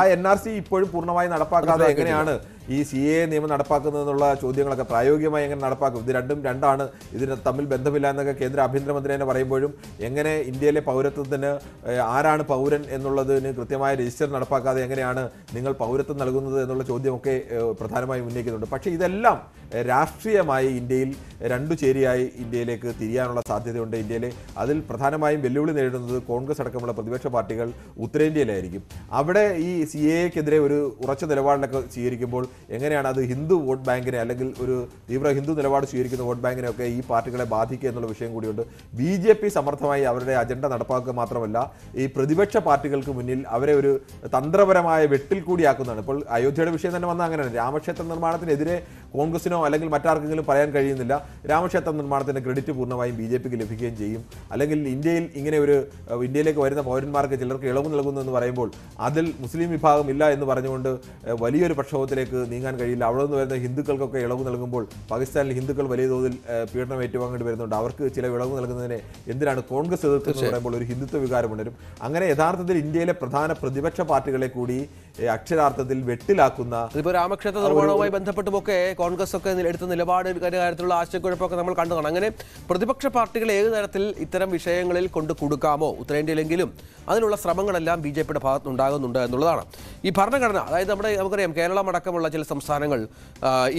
ആ എൻ ആർ സി ഇപ്പോഴും പൂർണ്ണമായി നടപ്പാക്കാതെ എങ്ങനെയാണ് ഈ സി എ നിയമം എന്നുള്ള ചോദ്യങ്ങളൊക്കെ പ്രായോഗികമായി എങ്ങനെ നടപ്പാക്കും ഇത് രണ്ടും രണ്ടാണ് ഇതിന് തമ്മിൽ ബന്ധമില്ല എന്നൊക്കെ കേന്ദ്ര ആഭ്യന്തരമന്ത്രി തന്നെ പറയുമ്പോഴും എങ്ങനെ ഇന്ത്യയിലെ പൗരത്വത്തിന് ആരാണ് പൗരൻ എന്നുള്ളതിന് കൃത്യമായ രജിസ്റ്റർ നടപ്പാക്കാതെ എങ്ങനെയാണ് നിങ്ങൾ പൗരത്വം നൽകുന്നത് എന്നുള്ള ചോദ്യമൊക്കെ പ്രധാനമായി ഉന്നയിക്കുന്നുണ്ട് പക്ഷേ ഇതെല്ലാം രാഷ്ട്രീയമായി ഇന്ത്യയിൽ രണ്ടു ചേരിയായി ഇന്ത്യയിലേക്ക് തിരിയാനുള്ള സാധ്യതയുണ്ട് ഇന്ത്യയിലെ അതിൽ പ്രധാനമായും വെല്ലുവിളി നേരിടുന്നത് കോൺഗ്രസ് അടക്കമുള്ള പ്രതിപക്ഷ പാർട്ടികൾ ഉത്തരേന്ത്യയിലായിരിക്കും അവിടെ ഈ സി എക്കെതിരെ ഒരു ഉറച്ച നിലപാടിലൊക്കെ സ്വീകരിക്കുമ്പോൾ എങ്ങനെയാണ് അത് ഹിന്ദു വോട്ട് ബാങ്കിനെ അല്ലെങ്കിൽ ഒരു തീവ്ര ഹിന്ദു നിലപാട് സ്വീകരിക്കുന്ന വോട്ട് ബാങ്കിനെ ഒക്കെ ഈ പാർട്ടികളെ ബാധിക്കുക എന്നുള്ള വിഷയം കൂടിയുണ്ട് ബി ജെ പി സമർത്ഥമായി അവരുടെ അജണ്ട നടപ്പാക്കുക മാത്രമല്ല ഈ പ്രതിപക്ഷ പാർട്ടികൾക്ക് മുന്നിൽ അവരെ ഒരു തന്ത്രപരമായ വെട്ടിൽ കൂടിയാക്കുന്നതാണ് ഇപ്പോൾ അയോധ്യയുടെ വിഷയം തന്നെ വന്നാൽ അങ്ങനെയാണ് രാമക്ഷേത്ര നിർമ്മാണത്തിനെതിരെ കോൺഗ്രസിനോ അല്ലെങ്കിൽ മറ്റാർക്കെങ്കിലും പറയാൻ കഴിയുന്നില്ല രാമക്ഷേത്ര നിർമ്മാണത്തിന് ക്രെഡിറ്റ് പൂർണ്ണമായും ബി ജെ പിക്ക് ലഭിക്കുകയും ചെയ്യും അല്ലെങ്കിൽ ഇന്ത്യയിൽ ഇങ്ങനെ ഒരു ഇന്ത്യയിലേക്ക് വരുന്ന പൗരന്മാർക്ക് ചിലർക്ക് ഇളവ് നൽകുന്നു എന്ന് പറയുമ്പോൾ അതിൽ മുസ്ലിം വിഭാഗം ഇല്ല എന്ന് പറഞ്ഞുകൊണ്ട് വലിയൊരു പ്രക്ഷോഭത്തിലേക്ക് നീങ്ങാൻ കഴിയില്ല അവിടെ നിന്ന് വരുന്ന ഹിന്ദുക്കൾക്കൊക്കെ ഇളവ് നൽകുമ്പോൾ പാകിസ്ഥാനിൽ ഹിന്ദുക്കൾ വലിയ തോതിൽ പീഡനം ഏറ്റുവാങ്ങേണ്ടി വരുന്നുണ്ട് അവർക്ക് ചില ഇളവ് നൽകുന്നതിനെ എന്തിനാണ് കോൺഗ്രസ് എന്ന് പറയുമ്പോൾ ഒരു ഹിന്ദുത്വ വികാരം അങ്ങനെ യഥാർത്ഥത്തിൽ ഇന്ത്യയിലെ പ്രധാന പ്രതിപക്ഷ പാർട്ടികളെ കൂടി അക്ഷരാർത്ഥത്തിൽ വെട്ടിലാക്കുന്ന ഇപ്പോൾ രാമക്ഷേത്ര നിർമ്മാണവുമായി ബന്ധപ്പെട്ടുമൊക്കെ കോൺഗ്രസ് ഒക്കെ എടുത്ത നിലപാട് കാര്യത്തിലുള്ള ആശയക്കുഴപ്പമൊക്കെ നമ്മൾ കണ്ടതാണ് അങ്ങനെ പ്രതിപക്ഷ പാർട്ടികൾ ഏത് തരത്തിൽ ഇത്തരം വിഷയങ്ങളിൽ കൊണ്ട് കൊടുക്കാമോ ഉത്തരേന്ത്യയിലെങ്കിലും അതിനുള്ള ശ്രമങ്ങളെല്ലാം ബി ജെ പിയുടെ ഭാഗത്തുനിന്നുണ്ടാകുന്നുണ്ട് എന്നുള്ളതാണ് ഈ ഭരണഘടന അതായത് നമ്മുടെ നമുക്കറിയാം കേരളം അടക്കമുള്ള ചില സംസ്ഥാനങ്ങൾ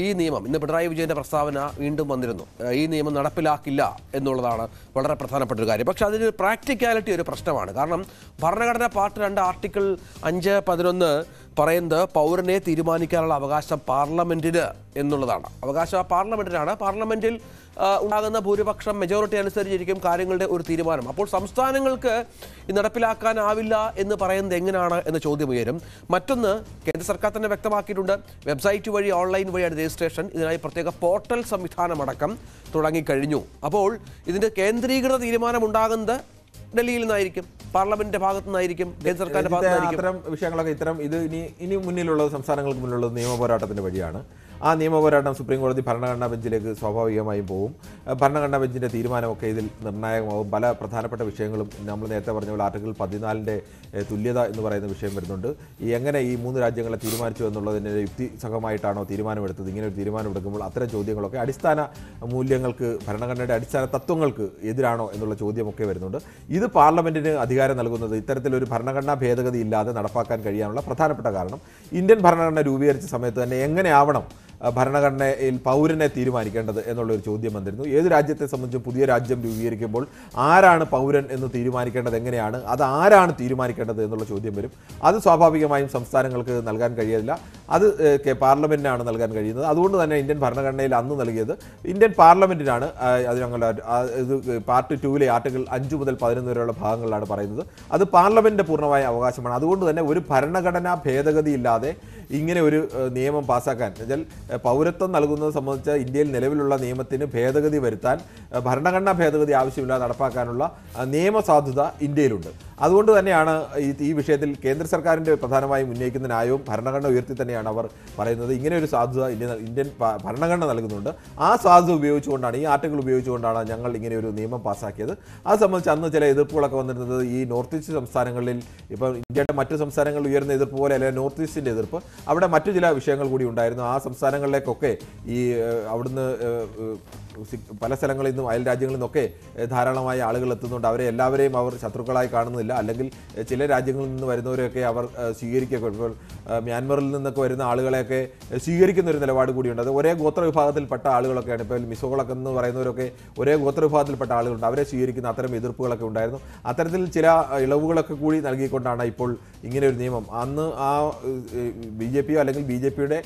ഈ നിയമം ഇന്ന് പിണറായി വിജയൻ്റെ പ്രസ്താവന വീണ്ടും വന്നിരുന്നു ഈ നിയമം നടപ്പിലാക്കില്ല എന്നുള്ളതാണ് വളരെ പ്രധാനപ്പെട്ട ഒരു കാര്യം പക്ഷേ അതിന് പ്രാക്ടിക്കാലിറ്റി ഒരു പ്രശ്നമാണ് കാരണം ഭരണഘടനാ പാർട്ട് രണ്ട് ആർട്ടിക്കിൾ അഞ്ച് പതിനൊന്ന് പറയുന്നത് പൗരനെ തീരുമാനിക്കാനുള്ള അവകാശം പാർലമെന്റിന് എന്നുള്ളതാണ് അവകാശം പാർലമെന്റിനാണ് പാർലമെന്റിൽ ഉണ്ടാകുന്ന ഭൂരിപക്ഷം മെജോറിറ്റി അനുസരിച്ചിരിക്കും കാര്യങ്ങളുടെ ഒരു തീരുമാനം അപ്പോൾ സംസ്ഥാനങ്ങൾക്ക് നടപ്പിലാക്കാനാവില്ല എന്ന് പറയുന്നത് എങ്ങനെയാണ് എന്ന ചോദ്യം ഉയരും മറ്റൊന്ന് കേന്ദ്ര സർക്കാർ തന്നെ വ്യക്തമാക്കിയിട്ടുണ്ട് വെബ്സൈറ്റ് വഴി ഓൺലൈൻ വഴിയാണ് രജിസ്ട്രേഷൻ ഇതിനായി പ്രത്യേക പോർട്ടൽ സംവിധാനമടക്കം തുടങ്ങിക്കഴിഞ്ഞു അപ്പോൾ ഇതിൻ്റെ കേന്ദ്രീകൃത തീരുമാനം ഉണ്ടാകുന്നത് ഡൽഹിയിൽ നിന്നായിരിക്കും പാർലമെന്റിന്റെ ഭാഗത്തു നിന്നായിരിക്കും കേന്ദ്ര സർക്കാരിന്റെ ഭാഗത്തു നിന്നായിരിക്കും ഇത്തരം വിഷയങ്ങളൊക്കെ ഇത്തരം ഇത് ഇനി ഇനി മുന്നിലുള്ളത് സംസ്ഥാനങ്ങൾക്ക് മുന്നിലുള്ളത് നിയമ പോരാട്ടത്തിന്റെ വഴിയാണ് ആ നിയമപോരാട്ടം സുപ്രീം കോടതി ഭരണഘടനാ ബെഞ്ചിലേക്ക് സ്വാഭാവികമായും പോകും ഭരണഘടനാ ബെഞ്ചിൻ്റെ തീരുമാനമൊക്കെ ഇതിൽ നിർണായകമാവും പല പ്രധാനപ്പെട്ട വിഷയങ്ങളും നമ്മൾ നേരത്തെ പറഞ്ഞ പോലെ ആർട്ടിക്കിൾ പതിനാലിൻ്റെ തുല്യത എന്ന് പറയുന്ന വിഷയം വരുന്നുണ്ട് ഈ എങ്ങനെ ഈ മൂന്ന് രാജ്യങ്ങളെ തീരുമാനിച്ചു എന്നുള്ളതിൻ്റെ യുക്തിസഹമായിട്ടാണോ തീരുമാനമെടുത്തത് ഇങ്ങനെ ഒരു തീരുമാനമെടുക്കുമ്പോൾ അത്തരം ചോദ്യങ്ങളൊക്കെ അടിസ്ഥാന മൂല്യങ്ങൾക്ക് ഭരണഘടനയുടെ അടിസ്ഥാന തത്വങ്ങൾക്ക് എതിരാണോ എന്നുള്ള ചോദ്യമൊക്കെ വരുന്നുണ്ട് ഇത് പാർലമെൻറ്റിന് അധികാരം നൽകുന്നത് ഇത്തരത്തിലൊരു ഭരണഘടനാ ഭേദഗതി ഇല്ലാതെ നടപ്പാക്കാൻ കഴിയാനുള്ള പ്രധാനപ്പെട്ട കാരണം ഇന്ത്യൻ ഭരണഘടന രൂപീകരിച്ച സമയത്ത് തന്നെ എങ്ങനെയാവണം ഭരണഘടനയിൽ പൗരനെ തീരുമാനിക്കേണ്ടത് എന്നുള്ളൊരു ചോദ്യം വന്നിരുന്നു ഏത് രാജ്യത്തെ സംബന്ധിച്ചും പുതിയ രാജ്യം രൂപീകരിക്കുമ്പോൾ ആരാണ് പൗരൻ എന്ന് തീരുമാനിക്കേണ്ടത് എങ്ങനെയാണ് അത് ആരാണ് തീരുമാനിക്കേണ്ടത് എന്നുള്ള ചോദ്യം വരും അത് സ്വാഭാവികമായും സംസ്ഥാനങ്ങൾക്ക് നൽകാൻ കഴിയില്ല അത് പാർലമെൻറ്റിനാണ് നൽകാൻ കഴിയുന്നത് അതുകൊണ്ട് തന്നെ ഇന്ത്യൻ ഭരണഘടനയിൽ അന്ന് നൽകിയത് ഇന്ത്യൻ പാർലമെൻറ്റിനാണ് അത് ഞങ്ങളുടെ ഇത് പാർട്ട് ടൂവിലെ ആർട്ടിക്കിൾ അഞ്ച് മുതൽ പതിനൊന്ന് വരെയുള്ള ഭാഗങ്ങളിലാണ് പറയുന്നത് അത് പാർലമെൻറ്റിൻ്റെ പൂർണ്ണമായ അവകാശമാണ് അതുകൊണ്ട് തന്നെ ഒരു ഭരണഘടനാ ഭേദഗതി ഇല്ലാതെ ഇങ്ങനെ ഒരു നിയമം പാസ്സാക്കാൻ എന്നുവെച്ചാൽ പൗരത്വം നൽകുന്നത് സംബന്ധിച്ച് ഇന്ത്യയിൽ നിലവിലുള്ള നിയമത്തിന് ഭേദഗതി വരുത്താൻ ഭരണഘടനാ ഭേദഗതി ആവശ്യമില്ലാതെ നടപ്പാക്കാനുള്ള നിയമസാധുത ഇന്ത്യയിലുണ്ട് അതുകൊണ്ട് തന്നെയാണ് ഈ വിഷയത്തിൽ കേന്ദ്ര സർക്കാരിൻ്റെ പ്രധാനമായും ഉന്നയിക്കുന്ന ന്യായവും ഭരണഘടന ഉയർത്തി തന്നെയാണ് തന്നെയാണ് അവർ പറയുന്നത് ഇങ്ങനെ ഒരു സാധ്യത ഇന്ത്യ ഇന്ത്യൻ ഭരണഘടന നൽകുന്നുണ്ട് ആ സാധ്യത ഉപയോഗിച്ചുകൊണ്ടാണ് ഈ ആർട്ടിക്കിൾ ഉപയോഗിച്ചുകൊണ്ടാണ് ഞങ്ങൾ ഇങ്ങനെ ഒരു നിയമം പാസ്സാക്കിയത് ആ സംബന്ധിച്ച് അന്ന് ചില എതിർപ്പുകളൊക്കെ വന്നിരുന്നത് ഈ നോർത്ത് ഈസ്റ്റ് സംസ്ഥാനങ്ങളിൽ ഇപ്പം ഇന്ത്യയുടെ മറ്റ് സംസ്ഥാനങ്ങളിൽ ഉയർന്ന എതിർപ്പ് പോലെ അല്ലെങ്കിൽ നോർത്ത് ഈസ്റ്റിൻ്റെ എതിർപ്പ് അവിടെ മറ്റു ചില വിഷയങ്ങൾ കൂടി ഉണ്ടായിരുന്നു ആ സംസ്ഥാനങ്ങളിലേക്കൊക്കെ ഈ അവിടുന്ന് പല സ്ഥലങ്ങളിൽ നിന്നും അയൽ രാജ്യങ്ങളിൽ നിന്നൊക്കെ ധാരാളമായി ആളുകൾ എത്തുന്നുണ്ട് അവരെ എല്ലാവരെയും അവർ ശത്രുക്കളായി കാണുന്നില്ല അല്ലെങ്കിൽ ചില രാജ്യങ്ങളിൽ നിന്ന് വരുന്നവരെയൊക്കെ അവർ സ്വീകരിക്കുക ഇപ്പോൾ മ്യാൻമറിൽ നിന്നൊക്കെ വരുന്ന ആളുകളെയൊക്കെ സ്വീകരിക്കുന്ന ഒരു നിലപാട് കൂടിയുണ്ട് അത് ഒരേ ഗോത്ര വിഭാഗത്തിൽപ്പെട്ട ആളുകളൊക്കെയാണ് ഇപ്പോൾ മിസോകളൊക്കെ എന്ന് പറയുന്നവരൊക്കെ ഒരേ ഗോത്ര വിഭാഗത്തിൽപ്പെട്ട ആളുകളുണ്ട് അവരെ സ്വീകരിക്കുന്ന അത്തരം എതിർപ്പുകളൊക്കെ ഉണ്ടായിരുന്നു അത്തരത്തിൽ ചില ഇളവുകളൊക്കെ കൂടി നൽകിക്കൊണ്ടാണ് ഇപ്പോൾ ഇങ്ങനെ ഒരു നിയമം അന്ന് ആ ബി ജെ പിയോ അല്ലെങ്കിൽ ബി ജെ പിയുടെ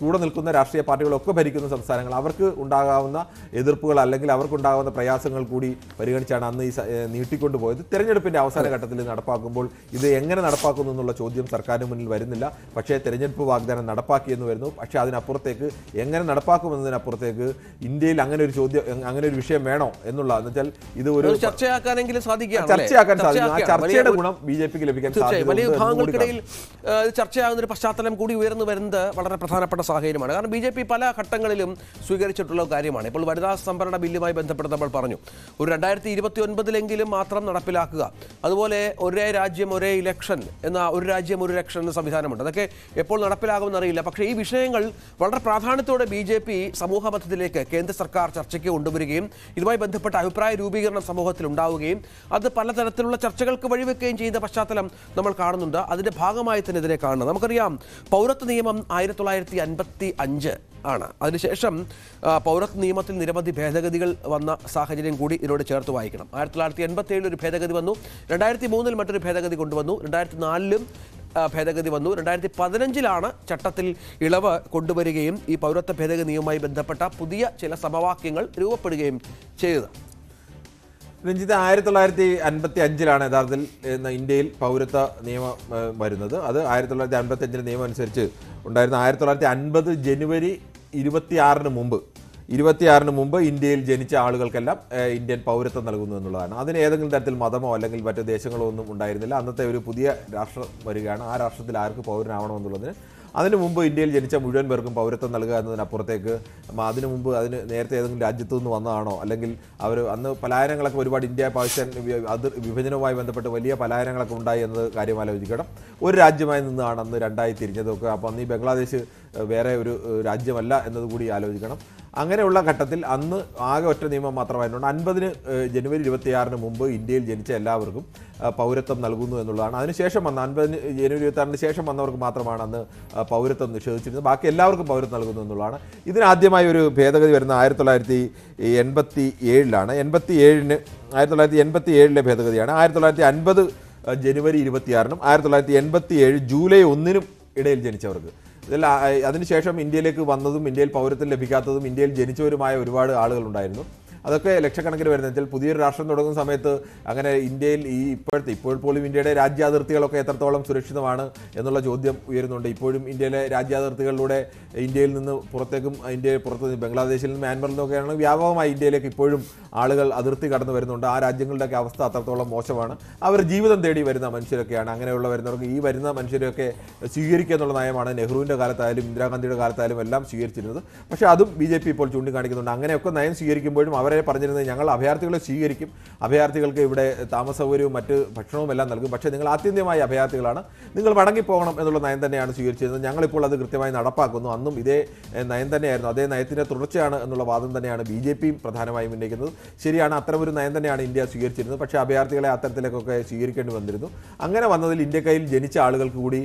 കൂടെ നിൽക്കുന്ന രാഷ്ട്രീയ പാർട്ടികളൊക്കെ ഭരിക്കുന്ന സംസ്ഥാനങ്ങൾ അവർക്ക് ഉണ്ടാകാവുന്ന എതിർപ്പുകൾ അല്ലെങ്കിൽ അവർക്കുണ്ടാകുന്ന പ്രയാസങ്ങൾ കൂടി പരിഗണിച്ചാണ് അന്ന് ഈ നീട്ടിക്കൊണ്ടുപോയത് തെരഞ്ഞെടുപ്പിൻ്റെ അവസാന ഘട്ടത്തിൽ നടപ്പാക്കുമ്പോൾ ഇത് എങ്ങനെ നടപ്പാക്കുന്നു എന്നുള്ള ചോദ്യം സർക്കാരിന് മുന്നിൽ വരുന്നില്ല പക്ഷേ തെരഞ്ഞെടുപ്പ് വാഗ്ദാനം നടപ്പാക്കിയെന്ന് വരുന്നു പക്ഷേ അതിനപ്പുറത്തേക്ക് എങ്ങനെ നടപ്പാക്കുമെന്നതിനപ്പുറത്തേക്ക് ഇന്ത്യയിൽ അങ്ങനെ ഒരു ചോദ്യം അങ്ങനെ ഒരു വിഷയം വേണോ എന്നുള്ള എന്ന് വെച്ചാൽ ഇത് ഒരു ചർച്ചയാക്കാനെങ്കിലും സാധിക്കും ചർച്ചയാക്കാൻ സാധിക്കും ആ ചർച്ചയുടെ ഗുണം ബി ജെ പിക്ക് ലഭിക്കാൻ വലിയ ചർച്ചയാകുന്ന ഒരു പശ്ചാത്തലം കൂടി ഉയർന്നു വരുന്നത് വളരെ പ്രധാനപ്പെട്ട സാഹചര്യമാണ് കാരണം ബി ജെ പി പല ഘട്ടങ്ങളിലും സ്വീകരിച്ചിട്ടുള്ള കാര്യമാണ് ഇപ്പോൾ വനിതാ സംവരണ ബില്ലുമായി ബന്ധപ്പെട്ട് നമ്മൾ പറഞ്ഞു ഒരു രണ്ടായിരത്തി ഇരുപത്തി ഒൻപതിലെങ്കിലും മാത്രം നടപ്പിലാക്കുക അതുപോലെ ഒരേ രാജ്യം ഒരേ ഇലക്ഷൻ എന്ന ഒരു രാജ്യം ഒരു ഇലക്ഷൻ എന്ന സംവിധാനമുണ്ട് അതൊക്കെ എപ്പോൾ നടപ്പിലാക്കുക അറിയില്ല പക്ഷേ ഈ വിഷയങ്ങൾ വളരെ പ്രാധാന്യത്തോടെ ബി ജെ പി സമൂഹ മധ്യത്തിലേക്ക് കേന്ദ്ര സർക്കാർ ചർച്ചയ്ക്ക് കൊണ്ടുവരികയും ഇതുമായി ബന്ധപ്പെട്ട അഭിപ്രായ രൂപീകരണം സമൂഹത്തിൽ ഉണ്ടാവുകയും അത് പലതരത്തിലുള്ള ചർച്ചകൾക്ക് വഴിവെക്കുകയും ചെയ്യുന്ന പശ്ചാത്തലം നമ്മൾ കാണുന്നുണ്ട് അതിൻ്റെ ഭാഗമായി തന്നെ ഇതിനെ കാണുന്നത് നമുക്കറിയാം പൗരത്വ നിയമം ആയിരത്തി തൊള്ളായിരത്തി അൻപത്തി അഞ്ച് ആണ് അതിനുശേഷം പൗരത്വ നിയമത്തിൽ നിരവധി ഭേദഗതികൾ വന്ന സാഹചര്യം കൂടി ഇതിനോട് ചേർത്ത് വായിക്കണം ആയിരത്തി തൊള്ളായിരത്തി എൺപത്തി ഏഴിൽ ഒരു ഭേദഗതി വന്നു രണ്ടായിരത്തി മൂന്നിൽ മറ്റൊരു ഭേദഗതി കൊണ്ടുവന്നു രണ്ടായിരത്തി നാലിലും ഭേദഗതി വന്നു രണ്ടായിരത്തി പതിനഞ്ചിലാണ് ചട്ടത്തിൽ ഇളവ് കൊണ്ടുവരികയും ഈ പൗരത്വ ഭേദഗതി നിയമവുമായി ബന്ധപ്പെട്ട പുതിയ ചില സമവാക്യങ്ങൾ രൂപപ്പെടുകയും ചെയ്തത് രഞ്ജിത്ത് ആയിരത്തി തൊള്ളായിരത്തി അൻപത്തി അഞ്ചിലാണ് യഥാർത്ഥത്തിൽ ഇന്ത്യയിൽ പൗരത്വ നിയമം വരുന്നത് അത് ആയിരത്തി തൊള്ളായിരത്തി അൻപത്തി അഞ്ചിൻ്റെ നിയമം അനുസരിച്ച് ഉണ്ടായിരുന്ന ആയിരത്തി തൊള്ളായിരത്തി അൻപത് ജനുവരി ഇരുപത്തിയാറിന് മുമ്പ് ഇരുപത്തിയാറിന് മുമ്പ് ഇന്ത്യയിൽ ജനിച്ച ആളുകൾക്കെല്ലാം ഇന്ത്യൻ പൗരത്വം നൽകുന്നു എന്നുള്ളതാണ് അതിന് ഏതെങ്കിലും തരത്തിൽ മതമോ അല്ലെങ്കിൽ മറ്റു ദേശങ്ങളോ ഒന്നും ഉണ്ടായിരുന്നില്ല അന്നത്തെ ഒരു പുതിയ രാഷ്ട്രം വരികയാണ് ആ രാഷ്ട്രത്തിൽ ആർക്ക് പൗരനാവണമെന്നുള്ളതിന് അതിനു മുമ്പ് ഇന്ത്യയിൽ ജനിച്ച മുഴുവൻ പേർക്കും പൗരത്വം നൽകുക എന്നതിനപ്പുറത്തേക്ക് അതിനു മുമ്പ് അതിന് നേരത്തെ ഏതെങ്കിലും രാജ്യത്തു നിന്ന് വന്നതാണോ അല്ലെങ്കിൽ അവർ അന്ന് പലായനങ്ങളൊക്കെ ഒരുപാട് ഇന്ത്യ പാകിസ്ഥാൻ അതിർ വിഭജനവുമായി ബന്ധപ്പെട്ട് വലിയ പലായനങ്ങളൊക്കെ ഉണ്ടായി എന്നത് കാര്യം ആലോചിക്കണം ഒരു രാജ്യമായി നിന്നാണ് അന്ന് രണ്ടായി തിരിഞ്ഞതൊക്കെ അപ്പോൾ അന്ന് ഈ ബംഗ്ലാദേശ് വേറെ ഒരു രാജ്യമല്ല എന്നതുകൂടി ആലോചിക്കണം അങ്ങനെയുള്ള ഘട്ടത്തിൽ അന്ന് ആകെ ഒറ്റ നിയമം മാത്രമായിട്ടുണ്ട് അൻപതിന് ജനുവരി ഇരുപത്തിയാറിന് മുമ്പ് ഇന്ത്യയിൽ ജനിച്ച എല്ലാവർക്കും പൗരത്വം നൽകുന്നു എന്നുള്ളതാണ് അതിനുശേഷം വന്ന അൻപതിന് ജനുവരി ഇരുപത്തിയാറിന് ശേഷം വന്നവർക്ക് മാത്രമാണ് അന്ന് പൗരത്വം നിഷേധിച്ചിരുന്നത് ബാക്കി എല്ലാവർക്കും പൗരത്വം നൽകുന്നു എന്നുള്ളതാണ് ഇതിനാദ്യമായി ഒരു ഭേദഗതി വരുന്നത് ആയിരത്തി തൊള്ളായിരത്തി എൺപത്തി ഏഴിലാണ് എൺപത്തി ഏഴിന് ആയിരത്തി തൊള്ളായിരത്തി എൺപത്തി ഏഴിലെ ഭേദഗതിയാണ് ആയിരത്തി തൊള്ളായിരത്തി അൻപത് ജനുവരി ഇരുപത്തിയാറിനും ആയിരത്തി തൊള്ളായിരത്തി എൺപത്തി ഏഴ് ജൂലൈ ഒന്നിനും ഇടയിൽ ജനിച്ചവർക്ക് ഇതിൽ അതിനുശേഷം ഇന്ത്യയിലേക്ക് വന്നതും ഇന്ത്യയിൽ പൗരത്വം ലഭിക്കാത്തതും ഇന്ത്യയിൽ ജനിച്ചവരുമായ ഒരുപാട് ആളുകളുണ്ടായിരുന്നു അതൊക്കെ ലക്ഷക്കണക്കിന് വരുന്നത് വെച്ചാൽ പുതിയൊരു രാഷ്ട്രം തുടങ്ങുന്ന സമയത്ത് അങ്ങനെ ഇന്ത്യയിൽ ഈ ഇപ്പോഴത്തെ ഇപ്പോൾ പോലും ഇന്ത്യയുടെ രാജ്യാതിർത്തികളൊക്കെ എത്രത്തോളം സുരക്ഷിതമാണ് എന്നുള്ള ചോദ്യം ഉയരുന്നുണ്ട് ഇപ്പോഴും ഇന്ത്യയിലെ രാജ്യാതിർത്തികളിലൂടെ ഇന്ത്യയിൽ നിന്ന് പുറത്തേക്കും ഇന്ത്യയിൽ പുറത്ത് നിന്ന് ബംഗ്ലാദേശിൽ നിന്ന് മ്യാൻമറിൽ നിന്നൊക്കെയാണ് വ്യാപകമായി ഇന്ത്യയിലേക്ക് ഇപ്പോഴും ആളുകൾ അതിർത്തി കടന്നു വരുന്നുണ്ട് ആ രാജ്യങ്ങളുടെയൊക്കെ അവസ്ഥ അത്രത്തോളം മോശമാണ് അവർ ജീവിതം തേടി വരുന്ന മനുഷ്യരൊക്കെയാണ് അങ്ങനെയുള്ള വരുന്നവർക്ക് ഈ വരുന്ന മനുഷ്യരെയൊക്കെ സ്വീകരിക്കുക എന്നുള്ള നയമാണ് നെഹ്റുവിൻ്റെ കാലത്തായാലും ഇന്ദിരാഗാന്ധിയുടെ കാലത്തായാലും എല്ലാം സ്വീകരിച്ചിരുന്നത് പക്ഷേ അതും ബി ജെ പി ഇപ്പോൾ ചൂണ്ടിക്കാണിക്കുന്നുണ്ട് അങ്ങനെയൊക്കെ നയം സ്വീകരിക്കുമ്പോഴും അവർ അവരെ പറഞ്ഞിരുന്നത് ഞങ്ങൾ അഭയാർത്ഥികളെ സ്വീകരിക്കും അഭയാർത്ഥികൾക്ക് ഇവിടെ താമസ സൗകര്യവും മറ്റ് ഭക്ഷണവും എല്ലാം നൽകും പക്ഷേ നിങ്ങൾ ആത്യന്തികമായ അഭയാർത്ഥികളാണ് നിങ്ങൾ മടങ്ങിപ്പോകണം എന്നുള്ള നയം തന്നെയാണ് സ്വീകരിച്ചിരുന്നത് ഞങ്ങളിപ്പോൾ അത് കൃത്യമായി നടപ്പാക്കുന്നു അന്നും ഇതേ നയം തന്നെയായിരുന്നു അതേ നയത്തിൻ്റെ തുടർച്ചയാണ് എന്നുള്ള വാദം തന്നെയാണ് ബി ജെ പിയും പ്രധാനമായും ഉന്നയിക്കുന്നത് ശരിയാണ് അത്തരമൊരു നയം തന്നെയാണ് ഇന്ത്യ സ്വീകരിച്ചിരുന്നത് പക്ഷേ അഭയാർത്ഥികളെ അത്തരത്തിലേക്കൊക്കെ സ്വീകരിക്കേണ്ടി വന്നിരുന്നു അങ്ങനെ വന്നതിൽ ഇന്ത്യക്കയിൽ ജനിച്ച ആളുകൾക്ക് കൂടി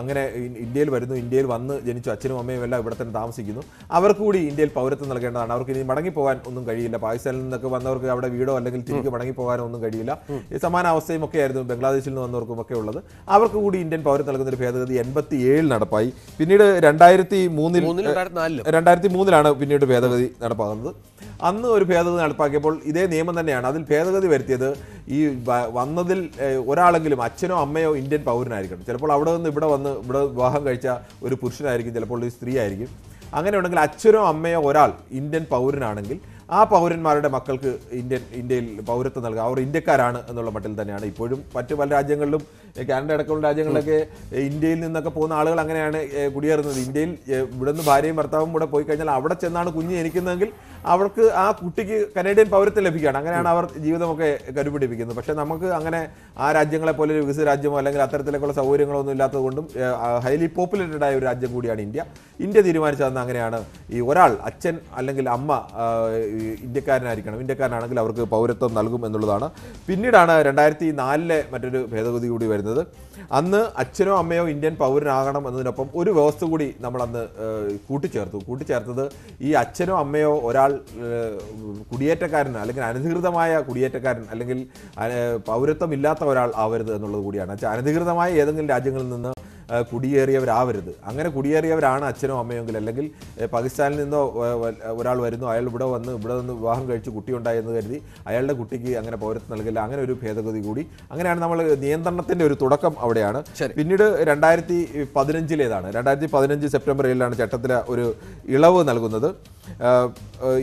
അങ്ങനെ ഇന്ത്യയിൽ വരുന്നു ഇന്ത്യയിൽ വന്ന് ജനിച്ചു അച്ഛനും അമ്മയും എല്ലാം ഇവിടെ തന്നെ താമസിക്കുന്നു അവർക്ക് കൂടി ഇന്ത്യയിൽ പൗരത്വം നൽകേണ്ടതാണ് അവർക്ക് ഇനി മടങ്ങിപ്പോകാൻ ഒന്നും കഴിയില്ല കഴിയില്ല പാകിസ്ഥാനിൽ നിന്നൊക്കെ വന്നവർക്ക് അവിടെ വീടോ അല്ലെങ്കിൽ തിരികെ മടങ്ങി പോകാനോ ഒന്നും കഴിയില്ല സമാന അവസ്ഥയും ഒക്കെ ആയിരുന്നു ബംഗ്ലാദേശിൽ നിന്ന് വന്നവർക്കും ഒക്കെ ഉള്ളത് അവർക്ക് കൂടി ഇന്ത്യൻ പൗരത്വം നൽകുന്ന ഒരു ഭേദഗതി എൺപത്തി ഏഴിൽ നടപ്പായി പിന്നീട് രണ്ടായിരത്തി മൂന്നിൽ രണ്ടായിരത്തി മൂന്നിലാണ് പിന്നീട് ഭേദഗതി നടപ്പാകുന്നത് അന്ന് ഒരു ഭേദഗതി നടപ്പാക്കിയപ്പോൾ ഇതേ നിയമം തന്നെയാണ് അതിൽ ഭേദഗതി വരുത്തിയത് ഈ വന്നതിൽ ഒരാളെങ്കിലും അച്ഛനോ അമ്മയോ ഇന്ത്യൻ പൗരനായിരിക്കണം ചിലപ്പോൾ അവിടെ നിന്ന് ഇവിടെ വന്ന് ഇവിടെ വിവാഹം കഴിച്ച ഒരു പുരുഷനായിരിക്കും ചിലപ്പോൾ ഒരു സ്ത്രീ ആയിരിക്കും അങ്ങനെ അച്ഛനോ അമ്മയോ ഒരാൾ ഇന്ത്യൻ പൗരനാണെങ്കിൽ ആ പൗരന്മാരുടെ മക്കൾക്ക് ഇന്ത്യൻ ഇന്ത്യയിൽ പൗരത്വം നൽകുക അവർ ഇന്ത്യക്കാരാണ് എന്നുള്ള മട്ടിൽ തന്നെയാണ് ഇപ്പോഴും മറ്റു പല രാജ്യങ്ങളിലും കാനഡ അടക്കമുള്ള രാജ്യങ്ങളിലൊക്കെ ഇന്ത്യയിൽ നിന്നൊക്കെ പോകുന്ന ആളുകൾ അങ്ങനെയാണ് കുടിയേറുന്നത് ഇന്ത്യയിൽ ഇവിടെ നിന്ന് ഭാര്യയും ഭർത്താവും കൂടെ പോയി കഴിഞ്ഞാൽ അവിടെ ചെന്നാണ് കുഞ്ഞ് ജനിക്കുന്നതെങ്കിൽ അവർക്ക് ആ കുട്ടിക്ക് കനേഡിയൻ പൗരത്വം ലഭിക്കുകയാണ് അങ്ങനെയാണ് അവർ ജീവിതമൊക്കെ കരുപിടിപ്പിക്കുന്നത് പക്ഷെ നമുക്ക് അങ്ങനെ ആ രാജ്യങ്ങളെ പോലെ ഒരു വികസിത രാജ്യമോ അല്ലെങ്കിൽ അത്തരത്തിലേക്കുള്ള സൗകര്യങ്ങളോ ഒന്നും ഇല്ലാത്തത് കൊണ്ടും ഹൈലി പോപ്പുലേറ്റഡ് ആയ ഒരു രാജ്യം കൂടിയാണ് ഇന്ത്യ ഇന്ത്യ തീരുമാനിച്ചതെന്ന് അങ്ങനെയാണ് ഈ ഒരാൾ അച്ഛൻ അല്ലെങ്കിൽ അമ്മ ഇന്ത്യക്കാരനായിരിക്കണം ഇന്ത്യക്കാരനാണെങ്കിൽ അവർക്ക് പൗരത്വം നൽകും എന്നുള്ളതാണ് പിന്നീടാണ് രണ്ടായിരത്തി നാലിലെ മറ്റൊരു ഭേദഗതി കൂടി വരുന്നത് അന്ന് അച്ഛനോ അമ്മയോ ഇന്ത്യൻ പൗരനാകണം എന്നതിനൊപ്പം ഒരു വ്യവസ്ഥ കൂടി നമ്മൾ അന്ന് കൂട്ടിച്ചേർത്തു കൂട്ടിച്ചേർത്തത് ഈ അച്ഛനോ അമ്മയോ ഒരാൾ കുടിയേറ്റക്കാരൻ അല്ലെങ്കിൽ അനധികൃതമായ കുടിയേറ്റക്കാരൻ അല്ലെങ്കിൽ പൗരത്വം ഇല്ലാത്ത ഒരാൾ ആവരുത് എന്നുള്ളത് കൂടിയാണ് അനധികൃതമായ ഏതെങ്കിലും രാജ്യങ്ങളിൽ നിന്ന് കുടിയേറിയവരാവരുത് അങ്ങനെ കുടിയേറിയവരാണ് അച്ഛനോ അമ്മയോങ്കിൽ അല്ലെങ്കിൽ പാകിസ്ഥാനിൽ നിന്നോ ഒരാൾ വരുന്നു അയാൾ ഇവിടെ വന്ന് ഇവിടെ നിന്ന് വിവാഹം കഴിച്ച് കുട്ടിയുണ്ടായെന്ന് എന്ന് കരുതി അയാളുടെ കുട്ടിക്ക് അങ്ങനെ പൗരത്വം നൽകില്ല അങ്ങനെ ഒരു ഭേദഗതി കൂടി അങ്ങനെയാണ് നമ്മൾ നിയന്ത്രണത്തിന്റെ ഒരു തുടക്കം അവിടെയാണ് പിന്നീട് രണ്ടായിരത്തി പതിനഞ്ചിലേതാണ് രണ്ടായിരത്തി പതിനഞ്ച് സെപ്റ്റംബർ ഏഴിലാണ് ചട്ടത്തിൽ ഒരു ഇളവ് നൽകുന്നത്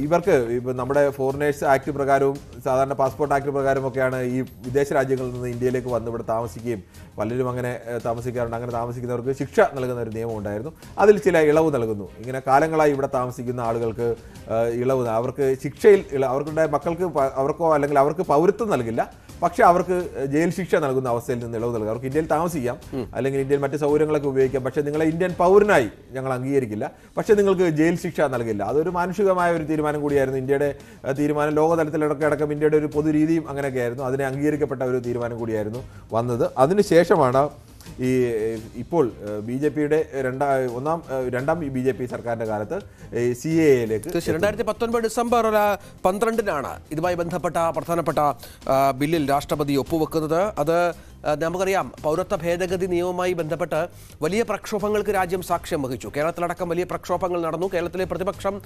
ഇവർക്ക് നമ്മുടെ ഫോറിനേഴ്സ് ആക്ട് പ്രകാരവും സാധാരണ പാസ്പോർട്ട് ആക്ട് പ്രകാരമൊക്കെയാണ് ഈ വിദേശ രാജ്യങ്ങളിൽ നിന്ന് ഇന്ത്യയിലേക്ക് വന്ന് ഇവിടെ താമസിക്കുകയും പലരും അങ്ങനെ താമസിക്കാറുണ്ട് അങ്ങനെ താമസിക്കുന്നവർക്ക് ശിക്ഷ നൽകുന്ന ഒരു നിയമം ഉണ്ടായിരുന്നു അതിൽ ചില ഇളവ് നൽകുന്നു ഇങ്ങനെ കാലങ്ങളായി ഇവിടെ താമസിക്കുന്ന ആളുകൾക്ക് ഇളവ് അവർക്ക് ശിക്ഷയിൽ അവർക്കുണ്ടായ മക്കൾക്ക് അവർക്കോ അല്ലെങ്കിൽ അവർക്ക് പൗരത്വം നൽകില്ല പക്ഷേ അവർക്ക് ജയിൽ ശിക്ഷ നൽകുന്ന അവസ്ഥയിൽ നിന്ന് ഇളവ് നൽകുക അവർക്ക് ഇന്ത്യയിൽ താമസിക്കാം അല്ലെങ്കിൽ ഇന്ത്യയിൽ മറ്റ് സൗകര്യങ്ങളൊക്കെ ഉപയോഗിക്കാം പക്ഷേ നിങ്ങളെ ഇന്ത്യൻ പൗരനായി ഞങ്ങൾ അംഗീകരിക്കില്ല പക്ഷേ നിങ്ങൾക്ക് ജയിൽ ശിക്ഷ നൽകില്ല അതൊരു മാനുഷികമായ ഒരു തീരുമാനം കൂടിയായിരുന്നു ഇന്ത്യയുടെ തീരുമാനം ലോകതലത്തിലൊക്കെ അടക്കം ഇന്ത്യയുടെ ഒരു പൊതുരീതിയും അങ്ങനെയൊക്കെ ആയിരുന്നു അതിനെ അംഗീകരിക്കപ്പെട്ട ഒരു തീരുമാനം കൂടിയായിരുന്നു വന്നത് അതിനുശേഷമാണ് ഈ ഇപ്പോൾ ബി ജെ പിയുടെ രണ്ടാ ഒന്നാം രണ്ടാം ബി ജെ പി സർക്കാരിന്റെ കാലത്ത് സി എ എയിലേക്ക് രണ്ടായിരത്തി പത്തൊൻപത് ഡിസംബർ പന്ത്രണ്ടിനാണ് ഇതുമായി ബന്ധപ്പെട്ട പ്രധാനപ്പെട്ട ബില്ലിൽ രാഷ്ട്രപതി ഒപ്പുവെക്കുന്നത് അത് നമുക്കറിയാം പൗരത്വ ഭേദഗതി നിയമവുമായി ബന്ധപ്പെട്ട് വലിയ പ്രക്ഷോഭങ്ങൾക്ക് രാജ്യം സാക്ഷ്യം വഹിച്ചു കേരളത്തിലടക്കം വലിയ പ്രക്ഷോഭങ്ങൾ നടന്നു കേരളത്തിലെ പ്രതിപക്ഷം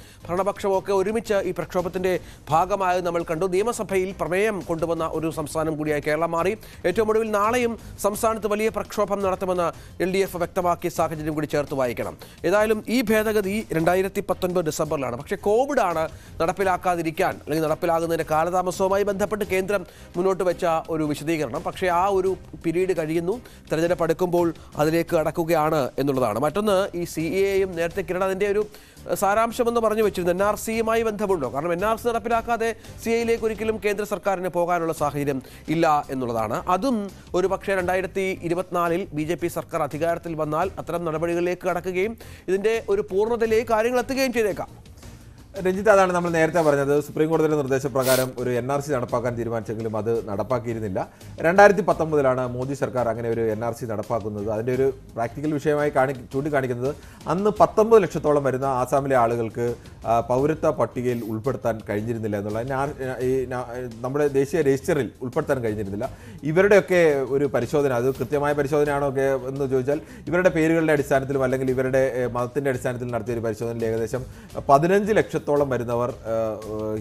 ഒക്കെ ഒരുമിച്ച് ഈ പ്രക്ഷോഭത്തിൻ്റെ ഭാഗമായത് നമ്മൾ കണ്ടു നിയമസഭയിൽ പ്രമേയം കൊണ്ടുവന്ന ഒരു സംസ്ഥാനം കൂടിയായി കേരളം മാറി ഏറ്റവും ഒടുവിൽ നാളെയും സംസ്ഥാനത്ത് വലിയ പ്രക്ഷോഭം നടത്തുമെന്ന് എൽ ഡി എഫ് വ്യക്തമാക്കിയ സാഹചര്യം കൂടി ചേർത്ത് വായിക്കണം ഏതായാലും ഈ ഭേദഗതി രണ്ടായിരത്തി പത്തൊൻപത് ഡിസംബറിലാണ് പക്ഷേ കോവിഡ് ആണ് നടപ്പിലാക്കാതിരിക്കാൻ അല്ലെങ്കിൽ നടപ്പിലാകുന്നതിൻ്റെ കാലതാമസവുമായി ബന്ധപ്പെട്ട് കേന്ദ്രം മുന്നോട്ട് വെച്ച ഒരു വിശദീകരണം പക്ഷേ ആ ഒരു പിരീഡ് കഴിയുന്നു തെരഞ്ഞെടുപ്പ് അടുക്കുമ്പോൾ അതിലേക്ക് അടക്കുകയാണ് എന്നുള്ളതാണ് മറ്റൊന്ന് ഈ സി എയും നേരത്തെ കിരണ അതിൻ്റെ ഒരു സാരാംശമെന്ന് പറഞ്ഞു വെച്ചിരുന്നു എൻ ആർ സിയുമായി ബന്ധമുണ്ടോ കാരണം എൻ ആർ സി നടപ്പിലാക്കാതെ സി എയിലേക്ക് ഒരിക്കലും കേന്ദ്ര സർക്കാരിന് പോകാനുള്ള സാഹചര്യം ഇല്ല എന്നുള്ളതാണ് അതും ഒരു പക്ഷേ രണ്ടായിരത്തി ഇരുപത്തിനാലിൽ ബി ജെ പി സർക്കാർ അധികാരത്തിൽ വന്നാൽ അത്തരം നടപടികളിലേക്ക് കടക്കുകയും ഇതിൻ്റെ ഒരു പൂർണ്ണതയിലേക്ക് കാര്യങ്ങൾ എത്തുകയും ചെയ്തേക്കാം രഞ്ജിത്ത് അതാണ് നമ്മൾ നേരത്തെ പറഞ്ഞത് സുപ്രീം കോടതിയുടെ നിർദ്ദേശപ്രകാരം ഒരു എൻ ആർ സി നടപ്പാക്കാൻ തീരുമാനിച്ചെങ്കിലും അത് നടപ്പാക്കിയിരുന്നില്ല രണ്ടായിരത്തി പത്തൊമ്പതിലാണ് മോദി സർക്കാർ അങ്ങനെ ഒരു എൻ ആർ സി നടപ്പാക്കുന്നത് അതിൻ്റെ ഒരു പ്രാക്ടിക്കൽ വിഷയമായി കാണി ചൂണ്ടിക്കാണിക്കുന്നത് അന്ന് പത്തൊമ്പത് ലക്ഷത്തോളം വരുന്ന ആസാമിലെ ആളുകൾക്ക് പൗരത്വ പട്ടികയിൽ ഉൾപ്പെടുത്താൻ കഴിഞ്ഞിരുന്നില്ല എന്നുള്ള ഈ നമ്മുടെ ദേശീയ രജിസ്റ്ററിൽ ഉൾപ്പെടുത്താൻ കഴിഞ്ഞിരുന്നില്ല ഇവരുടെയൊക്കെ ഒരു പരിശോധന അത് കൃത്യമായ പരിശോധനയാണോ ഒക്കെ എന്ന് ചോദിച്ചാൽ ഇവരുടെ പേരുകളുടെ അടിസ്ഥാനത്തിലും അല്ലെങ്കിൽ ഇവരുടെ മതത്തിൻ്റെ അടിസ്ഥാനത്തിൽ നടത്തിയ ഒരു പരിശോധനയിൽ ഏകദേശം പതിനഞ്ച് ലക്ഷം ലക്ഷത്തോളം വരുന്നവർ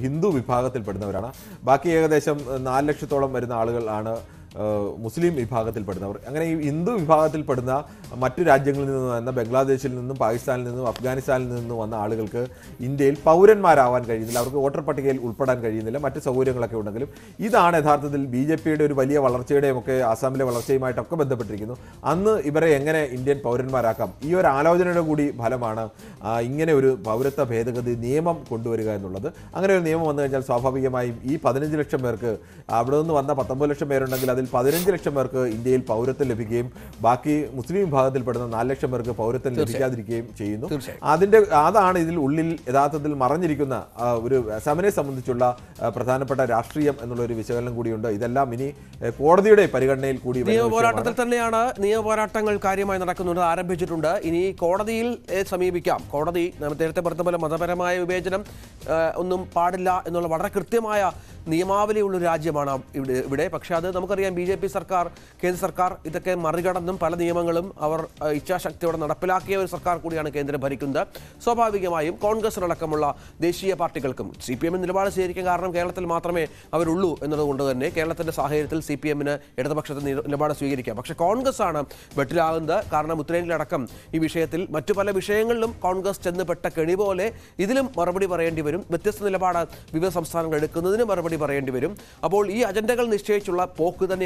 ഹിന്ദു വിഭാഗത്തിൽപ്പെടുന്നവരാണ് ബാക്കി ഏകദേശം നാല് ലക്ഷത്തോളം വരുന്ന ആളുകളാണ് മുസ്ലിം വിഭാഗത്തിൽപ്പെടുന്നവർ അങ്ങനെ ഈ ഹിന്ദു വിഭാഗത്തിൽപ്പെടുന്ന മറ്റു രാജ്യങ്ങളിൽ നിന്ന് വന്ന ബംഗ്ലാദേശിൽ നിന്നും പാകിസ്ഥാനിൽ നിന്നും അഫ്ഗാനിസ്ഥാനിൽ നിന്നും വന്ന ആളുകൾക്ക് ഇന്ത്യയിൽ പൗരന്മാരാവാൻ കഴിയുന്നില്ല അവർക്ക് വോട്ടർ പട്ടികയിൽ ഉൾപ്പെടാൻ കഴിയുന്നില്ല മറ്റ് സൗകര്യങ്ങളൊക്കെ ഉണ്ടെങ്കിലും ഇതാണ് യഥാർത്ഥത്തിൽ ബി ജെ പിയുടെ ഒരു വലിയ വളർച്ചയുടെയും ഒക്കെ ആസാമിലെ വളർച്ചയുമായിട്ടൊക്കെ ബന്ധപ്പെട്ടിരിക്കുന്നു അന്ന് ഇവരെ എങ്ങനെ ഇന്ത്യൻ പൗരന്മാരാക്കാം ഈ ഒരു ആലോചനയുടെ കൂടി ഫലമാണ് ഇങ്ങനെ ഒരു പൗരത്വ ഭേദഗതി നിയമം കൊണ്ടുവരിക എന്നുള്ളത് അങ്ങനെ ഒരു നിയമം വന്നു കഴിഞ്ഞാൽ സ്വാഭാവികമായും ഈ പതിനഞ്ച് ലക്ഷം പേർക്ക് അവിടെ നിന്ന് വന്ന പത്തൊമ്പത് ലക്ഷം പേരുണ്ടെങ്കിൽ അതിൽ പതിനഞ്ച് ലക്ഷം പേർക്ക് ഇന്ത്യയിൽ പൗരത്വം ലഭിക്കുകയും ബാക്കി മുസ്ലിം വിഭാഗത്തിൽപ്പെടുന്ന നാല് ലക്ഷം പേർക്ക് പൗരത്വം ലഭിക്കാതിരിക്കുകയും ചെയ്യുന്നു അതിന്റെ അതാണ് ഇതിൽ ഉള്ളിൽ യഥാർത്ഥത്തിൽ മറഞ്ഞിരിക്കുന്ന ഒരു സമനെ സംബന്ധിച്ചുള്ള പ്രധാനപ്പെട്ട രാഷ്ട്രീയം എന്നുള്ള ഒരു വിശകലനം കൂടിയുണ്ട് ഇതെല്ലാം ഇനി കോടതിയുടെ പരിഗണനയിൽ കൂടി നിയമപോരാട്ടത്തിൽ തന്നെയാണ് നിയമപോരാട്ടങ്ങൾ കാര്യമായി നടക്കുന്നുണ്ട് ആരംഭിച്ചിട്ടുണ്ട് ഇനി കോടതിയിൽ സമീപിക്കാം കോടതി നേരത്തെ പറഞ്ഞ പോലെ മതപരമായ വിവേചനം ഒന്നും പാടില്ല എന്നുള്ള വളരെ കൃത്യമായ നിയമാവലിയുള്ള രാജ്യമാണ് ഇവിടെ ഇവിടെ പക്ഷേ അത് നമുക്കറിയാം ബി ജെ പി സർക്കാർ കേന്ദ്ര സർക്കാർ ഇതൊക്കെ മറികടന്നും പല നിയമങ്ങളും അവർ ഇച്ഛാശക്തിയോടെ നടപ്പിലാക്കിയ ഒരു സർക്കാർ കൂടിയാണ് കേന്ദ്രം ഭരിക്കുന്നത് സ്വാഭാവികമായും കോൺഗ്രസിനടക്കമുള്ള ദേശീയ പാർട്ടികൾക്കും സി പി എമ്മിന് നിലപാട് സ്വീകരിക്കാൻ കാരണം കേരളത്തിൽ മാത്രമേ അവരുള്ളൂ എന്നതുകൊണ്ട് തന്നെ കേരളത്തിൻ്റെ സാഹചര്യത്തിൽ സി പി എമ്മിന് ഇടതുപക്ഷത്തിന് നിലപാട് സ്വീകരിക്കാം പക്ഷേ കോൺഗ്രസ് ആണ് വെട്ടിലാകുന്നത് കാരണം ഉത്തരേന്ത്യയിലടക്കം ഈ വിഷയത്തിൽ മറ്റു പല വിഷയങ്ങളിലും കോൺഗ്രസ് ചെന്നപ്പെട്ട കെണി പോലെ ഇതിലും മറുപടി പറയേണ്ടി വരും വ്യത്യസ്ത നിലപാട് വിവിധ സംസ്ഥാനങ്ങൾ എടുക്കുന്നതിന് മറുപടി പറയേണ്ടി വരും അപ്പോൾ ഈ അജണ്ടകൾ നിശ്ചയിച്ചുള്ള പോക്ക് തന്നെ